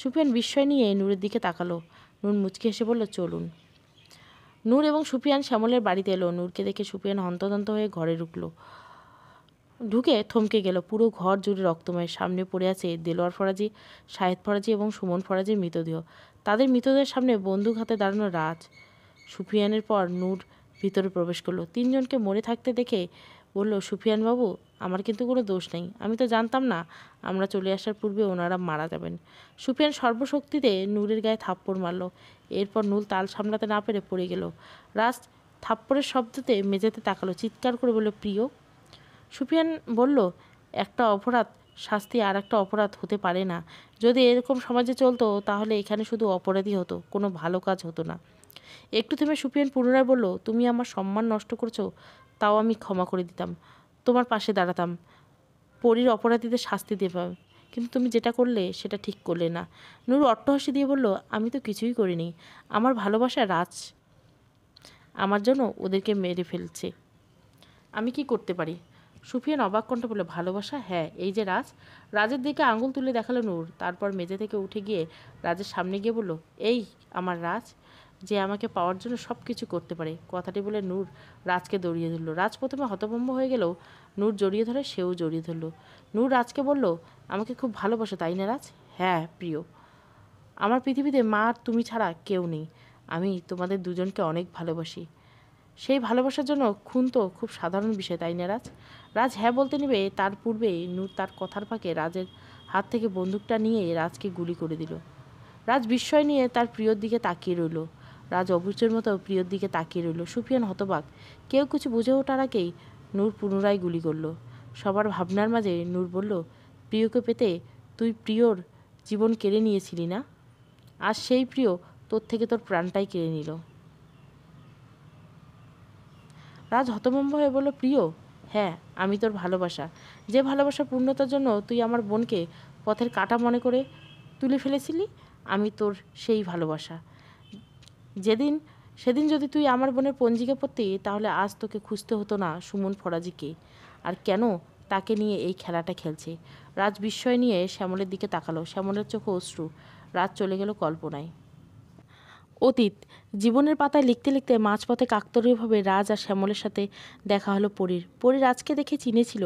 সুফিয়ান বিস্ময় নিয়ে নূরের দিকে তাকালো নুন মুচকি হেসে বলল চলুন নূর এবং সুফিয়ান শ্যামলের বাড়িতে এলো নূরকে দেখে সুফিয়ান হন্তদন্ত হয়ে ঘরে ঢুকলো ঢুকে থমকে গেল পুরো ঘর জুড়ে রক্তময় সামনে পড়ে আছে দেলোয়ার ফরাজি শাহেদ ফরাজি এবং সুমন ফরাজির মৃতদেহ তাদের মৃতদের সামনে বন্দুক হাতে দাঁড়ানো রাজ সুফিয়ানের পর নূর ভিতরে প্রবেশ করলো তিনজনকে মরে থাকতে দেখে বলল সুফিয়ানবাবু আমার কিন্তু কোনো দোষ নেই আমি তো জানতাম না আমরা চলে আসার পূর্বে ওনারা মারা যাবেন সুফিয়ান সর্বশক্তিতে নূরের গায়ে থাপ্পড় মারল এরপর নূর তাল সামলাতে না পেরে পড়ে গেল রাজ থাপ্পড়ের শব্দতে মেঝেতে তাকালো চিৎকার করে বলল প্রিয় সুফিয়ান বলল একটা অপরাধ শাস্তি আর একটা অপরাধ হতে পারে না যদি এরকম সমাজে চলতো তাহলে এখানে শুধু অপরাধী হতো কোনো ভালো কাজ হতো না একটু থেমে সুপিয়ান পুনরায় বলল তুমি আমার সম্মান নষ্ট করছো তাও আমি ক্ষমা করে দিতাম তোমার পাশে দাঁড়াতাম পরীর অপরাধীদের শাস্তি দেবে কিন্তু তুমি যেটা করলে সেটা ঠিক করলে না নূর অট্টহাসি দিয়ে বলল আমি তো কিছুই করিনি আমার ভালোবাসা রাজ আমার জন্য ওদেরকে মেরে ফেলছে আমি কি করতে পারি সুফিয়ান অবাক কণ্ঠে বলল ভালোবাসা হ্যাঁ এই যে রাজ রাজের দিকে আঙুল তুলে দেখালো নূর তারপর মেঝে থেকে উঠে গিয়ে রাজের সামনে গিয়ে বলল এই আমার রাজ যে আমাকে পাওয়ার জন্য সব কিছু করতে পারে কথাটি বলে নূর রাজকে দড়িয়ে ধরল রাজ প্রথমে হতভম্ব হয়ে গেলেও নূর জড়িয়ে ধরে সেও জড়িয়ে ধরল নূর রাজকে বলল আমাকে খুব ভালোবাসো তাই না রাজ হ্যাঁ প্রিয় আমার পৃথিবীতে মা আর তুমি ছাড়া কেউ নেই আমি তোমাদের দুজনকে অনেক ভালোবাসি সেই ভালোবাসার জন্য খুন তো খুব সাধারণ বিষয় তাই না রাজ রাজ হ্যাঁ বলতে নেবে তার পূর্বে নূর তার কথার ফাঁকে রাজের হাত থেকে বন্দুকটা নিয়ে রাজকে গুলি করে দিল রাজ বিস্ময় নিয়ে তার প্রিয়র দিকে তাকিয়ে রইল রাজ অবুজের মতো প্রিয়র দিকে তাকিয়ে রইল সুফিয়ান হতবাক কেউ কিছু বুঝে ওঠার আগেই নূর পুনরায় গুলি করল সবার ভাবনার মাঝে নূর বলল প্রিয়কে পেতে তুই প্রিয়র জীবন কেড়ে নিয়েছিলি না আর সেই প্রিয় তোর থেকে তোর প্রাণটাই কেড়ে নিল রাজ হতভম্ব হয়ে বলল প্রিয় হ্যাঁ আমি তোর ভালোবাসা যে ভালোবাসা পূর্ণতার জন্য তুই আমার বোনকে পথের কাটা মনে করে তুলে ফেলেছিলি আমি তোর সেই ভালোবাসা যেদিন সেদিন যদি তুই আমার বোনের পঞ্জিকা পড়তি তাহলে আজ তোকে খুঁজতে হতো না সুমন ফরাজিকে আর কেন তাকে নিয়ে এই খেলাটা খেলছে রাজ বিস্ময় নিয়ে শ্যামলের দিকে তাকালো শ্যামলের চোখে অশ্রু রাজ চলে গেল কল্পনায় অতীত জীবনের পাতায় লিখতে লিখতে মাঝপথে কাকতরীয়ভাবে রাজ আর শ্যামলের সাথে দেখা হলো পরীর পরী রাজকে দেখে চিনেছিল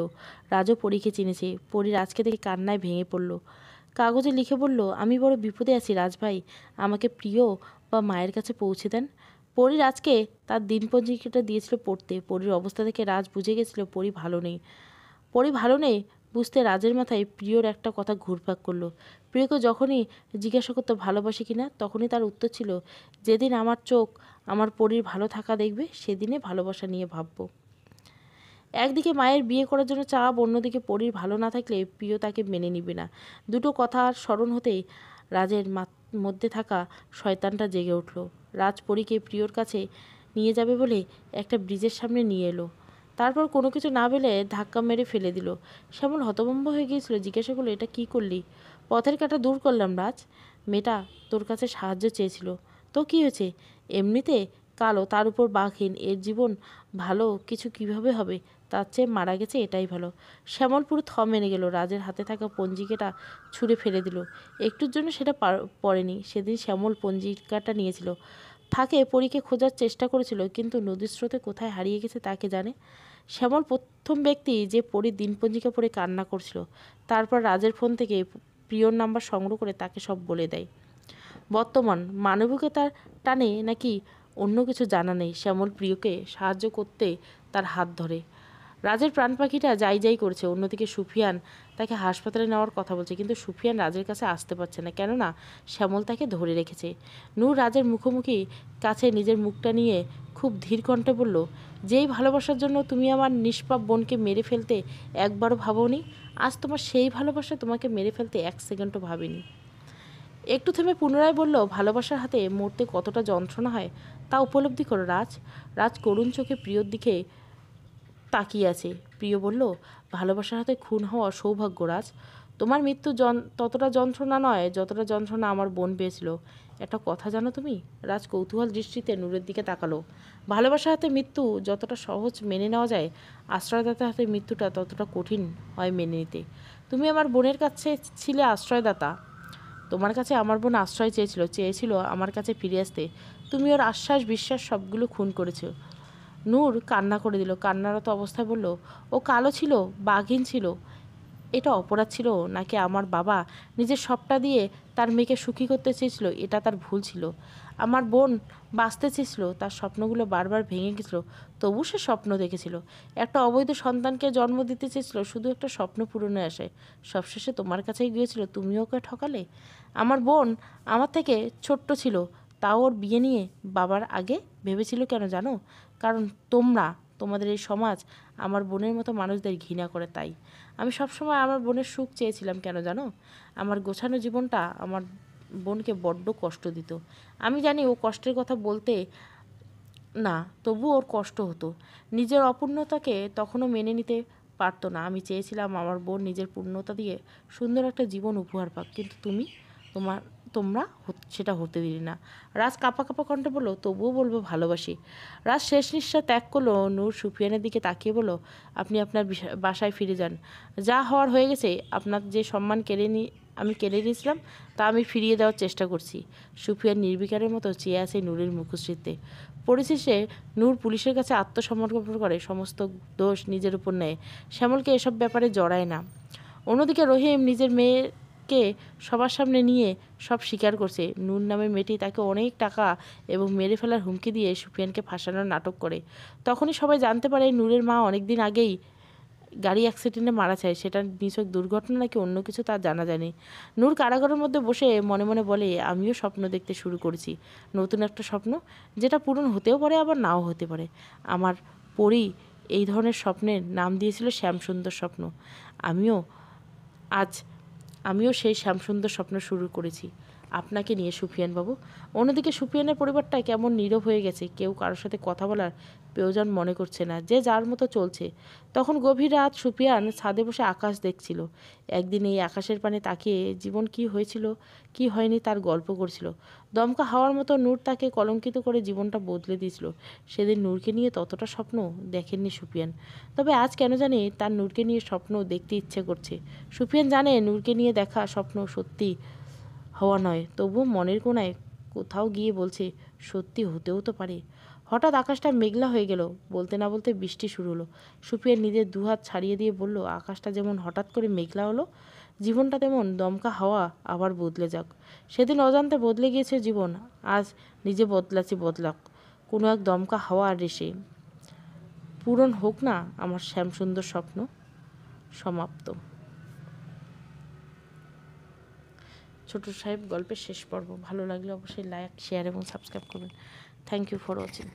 রাজও পরীকে চিনেছে পরী রাজকে দেখে কান্নায় ভেঙে পড়ল কাগজে লিখে বলল আমি বড় বিপদে আছি রাজভাই আমাকে প্রিয় বা মায়ের কাছে পৌঁছে দেন পরীর আজকে তার পঞ্জিকাটা দিয়েছিল পড়তে পরীর অবস্থা দেখে রাজ বুঝে গেছিল পরী ভালো নেই পরী ভালো নেই বুঝতে রাজের মাথায় প্রিয়র একটা কথা ঘুরপাক করলো প্রিয়কে যখনই জিজ্ঞাসা করতো ভালোবাসি কিনা তখনই তার উত্তর ছিল যেদিন আমার চোখ আমার পরীর ভালো থাকা দেখবে সেদিনে ভালোবাসা নিয়ে ভাববো একদিকে মায়ের বিয়ে করার জন্য চাপ অন্যদিকে পরীর ভালো না থাকলে প্রিয় তাকে মেনে নিবে না দুটো কথার স্মরণ হতেই রাজের মধ্যে থাকা শয়তানটা জেগে উঠল রাজ পরীকে প্রিয়র কাছে নিয়ে যাবে বলে একটা ব্রিজের সামনে নিয়ে এলো তারপর কোনো কিছু না পেলে ধাক্কা মেরে ফেলে দিল শ্যামল হতভম্ব হয়ে গিয়েছিল জিজ্ঞাসা করলো এটা কি করলি পথের কাটা দূর করলাম রাজ মেয়েটা তোর কাছে সাহায্য চেয়েছিল তো কি হয়েছে এমনিতে কালো তার উপর বাঘহীন এর জীবন ভালো কিছু কিভাবে হবে তার চেয়ে মারা গেছে এটাই ভালো শ্যামল পুরো থ মেনে গেল রাজের হাতে থাকা পঞ্জিকাটা ছুঁড়ে ফেলে দিল একটুর জন্য সেটা পড়েনি সেদিন শ্যামল পঞ্জিকাটা নিয়েছিল থাকে পরীকে খোঁজার চেষ্টা করেছিল কিন্তু নদীর স্রোতে কোথায় হারিয়ে গেছে তাকে জানে শ্যামল প্রথম ব্যক্তি যে পরী দিনপঞ্জিকা পরে কান্না করছিল তারপর রাজের ফোন থেকে প্রিয়র নাম্বার সংগ্রহ করে তাকে সব বলে দেয় বর্তমান মানবিকতার টানে নাকি অন্য কিছু জানা নেই শ্যামল প্রিয়কে সাহায্য করতে তার হাত ধরে রাজের প্রাণ পাখিটা যাই যাই করছে অন্যদিকে সুফিয়ান তাকে হাসপাতালে নেওয়ার কথা বলছে কিন্তু সুফিয়ান রাজের কাছে আসতে পারছে না কেননা শ্যামল তাকে ধরে রেখেছে নূর রাজের মুখোমুখি কাছে নিজের মুখটা নিয়ে খুব ধীর কণ্ঠে বলল যেই ভালোবাসার জন্য তুমি আমার নিষ্পাপ বোনকে মেরে ফেলতে একবারও ভাবনি আজ তোমার সেই ভালোবাসা তোমাকে মেরে ফেলতে এক সেকেন্ডও ভাবিনি একটু থেমে পুনরায় বলল ভালোবাসার হাতে মরতে কতটা যন্ত্রণা হয় তা উপলব্ধি করো রাজ রাজ করুণ চোখে প্রিয়র দিকে তাকিয়ে আছে প্রিয় বলল ভালোবাসার হাতে খুন হওয়া সৌভাগ্য রাজ তোমার মৃত্যু ততটা যন্ত্রণা নয় যতটা যন্ত্রণা আমার বোন পেয়েছিল একটা কথা জানো তুমি রাজ কৌতূহল দৃষ্টিতে নূরের দিকে তাকালো ভালোবাসার হাতে মৃত্যু যতটা সহজ মেনে নেওয়া যায় আশ্রয়দাতার হাতে মৃত্যুটা ততটা কঠিন হয় মেনে নিতে তুমি আমার বোনের কাছে ছিলে আশ্রয়দাতা তোমার কাছে আমার বোন আশ্রয় চেয়েছিল চেয়েছিল আমার কাছে ফিরে আসতে তুমি ওর আশ্বাস বিশ্বাস সবগুলো খুন করেছো নূর কান্না করে দিল কান্নারত অবস্থায় বলল ও কালো ছিল বাঘিন ছিল এটা অপরাধ ছিল নাকি আমার বাবা নিজের সবটা দিয়ে তার মেয়েকে সুখী করতে চেয়েছিল এটা তার ভুল ছিল আমার বোন বাঁচতে চেয়েছিল তার স্বপ্নগুলো বারবার ভেঙে গেছিল তবু সে স্বপ্ন দেখেছিল একটা অবৈধ সন্তানকে জন্ম দিতে চেয়েছিল শুধু একটা স্বপ্ন পূরণে আসে সবশেষে তোমার কাছেই গিয়েছিল তুমি ওকে ঠকালে আমার বোন আমার থেকে ছোট্ট ছিল তাও ওর বিয়ে নিয়ে বাবার আগে ভেবেছিল কেন জানো কারণ তোমরা তোমাদের এই সমাজ আমার বোনের মতো মানুষদের ঘৃণা করে তাই আমি সবসময় আমার বোনের সুখ চেয়েছিলাম কেন জানো আমার গোছানো জীবনটা আমার বোনকে বড্ড কষ্ট দিত আমি জানি ও কষ্টের কথা বলতে না তবু ওর কষ্ট হতো নিজের অপূর্ণতাকে তখনও মেনে নিতে পারতো না আমি চেয়েছিলাম আমার বোন নিজের পূর্ণতা দিয়ে সুন্দর একটা জীবন উপহার পাক কিন্তু তুমি তোমার তোমরা সেটা হতে দিলি না রাজ কাপা কাপা কণ্ঠে বলো তবুও বলবো ভালোবাসি রাজ শেষ নিঃশ্বাস ত্যাগ করলো নূর সুফিয়ানের দিকে তাকিয়ে বলো আপনি আপনার বাসায় ফিরে যান যা হওয়ার হয়ে গেছে আপনার যে সম্মান কেড়ে নি আমি কেড়ে নিয়েছিলাম তা আমি ফিরিয়ে দেওয়ার চেষ্টা করছি সুফিয়ার নির্বিকারের মতো চেয়ে আছে নূরের মুখশ্রীতে পরিশেষে নূর পুলিশের কাছে আত্মসমর্পণ করে সমস্ত দোষ নিজের উপর নেয় শ্যামলকে এসব ব্যাপারে জড়ায় না অন্যদিকে রহিম নিজের মেয়ের কে সবার সামনে নিয়ে সব স্বীকার করছে নুন নামে মেয়েটি তাকে অনেক টাকা এবং মেরে ফেলার হুমকি দিয়ে সুফিয়ানকে ফাঁসানোর নাটক করে তখনই সবাই জানতে পারে নূরের মা অনেকদিন আগেই গাড়ি অ্যাক্সিডেন্টে মারা যায় সেটা নিছক দুর্ঘটনা নাকি অন্য কিছু তা জানা যায়নি নূর কারাগারের মধ্যে বসে মনে মনে বলে আমিও স্বপ্ন দেখতে শুরু করেছি নতুন একটা স্বপ্ন যেটা পূরণ হতেও পারে আবার নাও হতে পারে আমার পরি এই ধরনের স্বপ্নের নাম দিয়েছিল শ্যামসুন্দর স্বপ্ন আমিও আজ আমিও সেই শ্যামসুন্দর স্বপ্ন শুরু করেছি আপনাকে নিয়ে সুফিয়ানবাবু অন্যদিকে সুফিয়ানের পরিবারটা কেমন নীরব হয়ে গেছে কেউ কারোর সাথে কথা বলার প্রয়োজন মনে করছে না যে যার মতো চলছে তখন গভীর রাত সুফিয়ান ছাদে বসে আকাশ দেখছিল একদিন এই আকাশের পানে তাকিয়ে জীবন কি হয়েছিল কি হয়নি তার গল্প করছিল দমকা হাওয়ার মতো নূর তাকে কলঙ্কিত করে জীবনটা বদলে দিয়েছিল সেদিন নূরকে নিয়ে ততটা স্বপ্ন দেখেননি সুফিয়ান তবে আজ কেন জানে তার নূরকে নিয়ে স্বপ্ন দেখতে ইচ্ছে করছে সুফিয়ান জানে নূরকে নিয়ে দেখা স্বপ্ন সত্যি হওয়া নয় তবুও মনের কোনায় কোথাও গিয়ে বলছে সত্যি হতেও তো পারে হঠাৎ আকাশটা মেঘলা হয়ে গেল বলতে না বলতে বৃষ্টি শুরু হলো সুপিয়া নিজের দুহাত ছাড়িয়ে দিয়ে বলল আকাশটা যেমন হঠাৎ করে মেঘলা হলো জীবনটা তেমন দমকা হাওয়া আবার বদলে যাক সেদিন অজান্তে বদলে গিয়েছে জীবন আজ নিজে বদলাছি বদলাক কোনো এক দমকা হাওয়া আর এসে পূরণ হোক না আমার শ্যামসুন্দর স্বপ্ন সমাপ্ত ছোট সাহেব গল্পের শেষ পর্ব ভালো লাগলে অবশ্যই লাইক শেয়ার এবং সাবস্ক্রাইব করবেন থ্যাংক ইউ ফর ওয়াচিং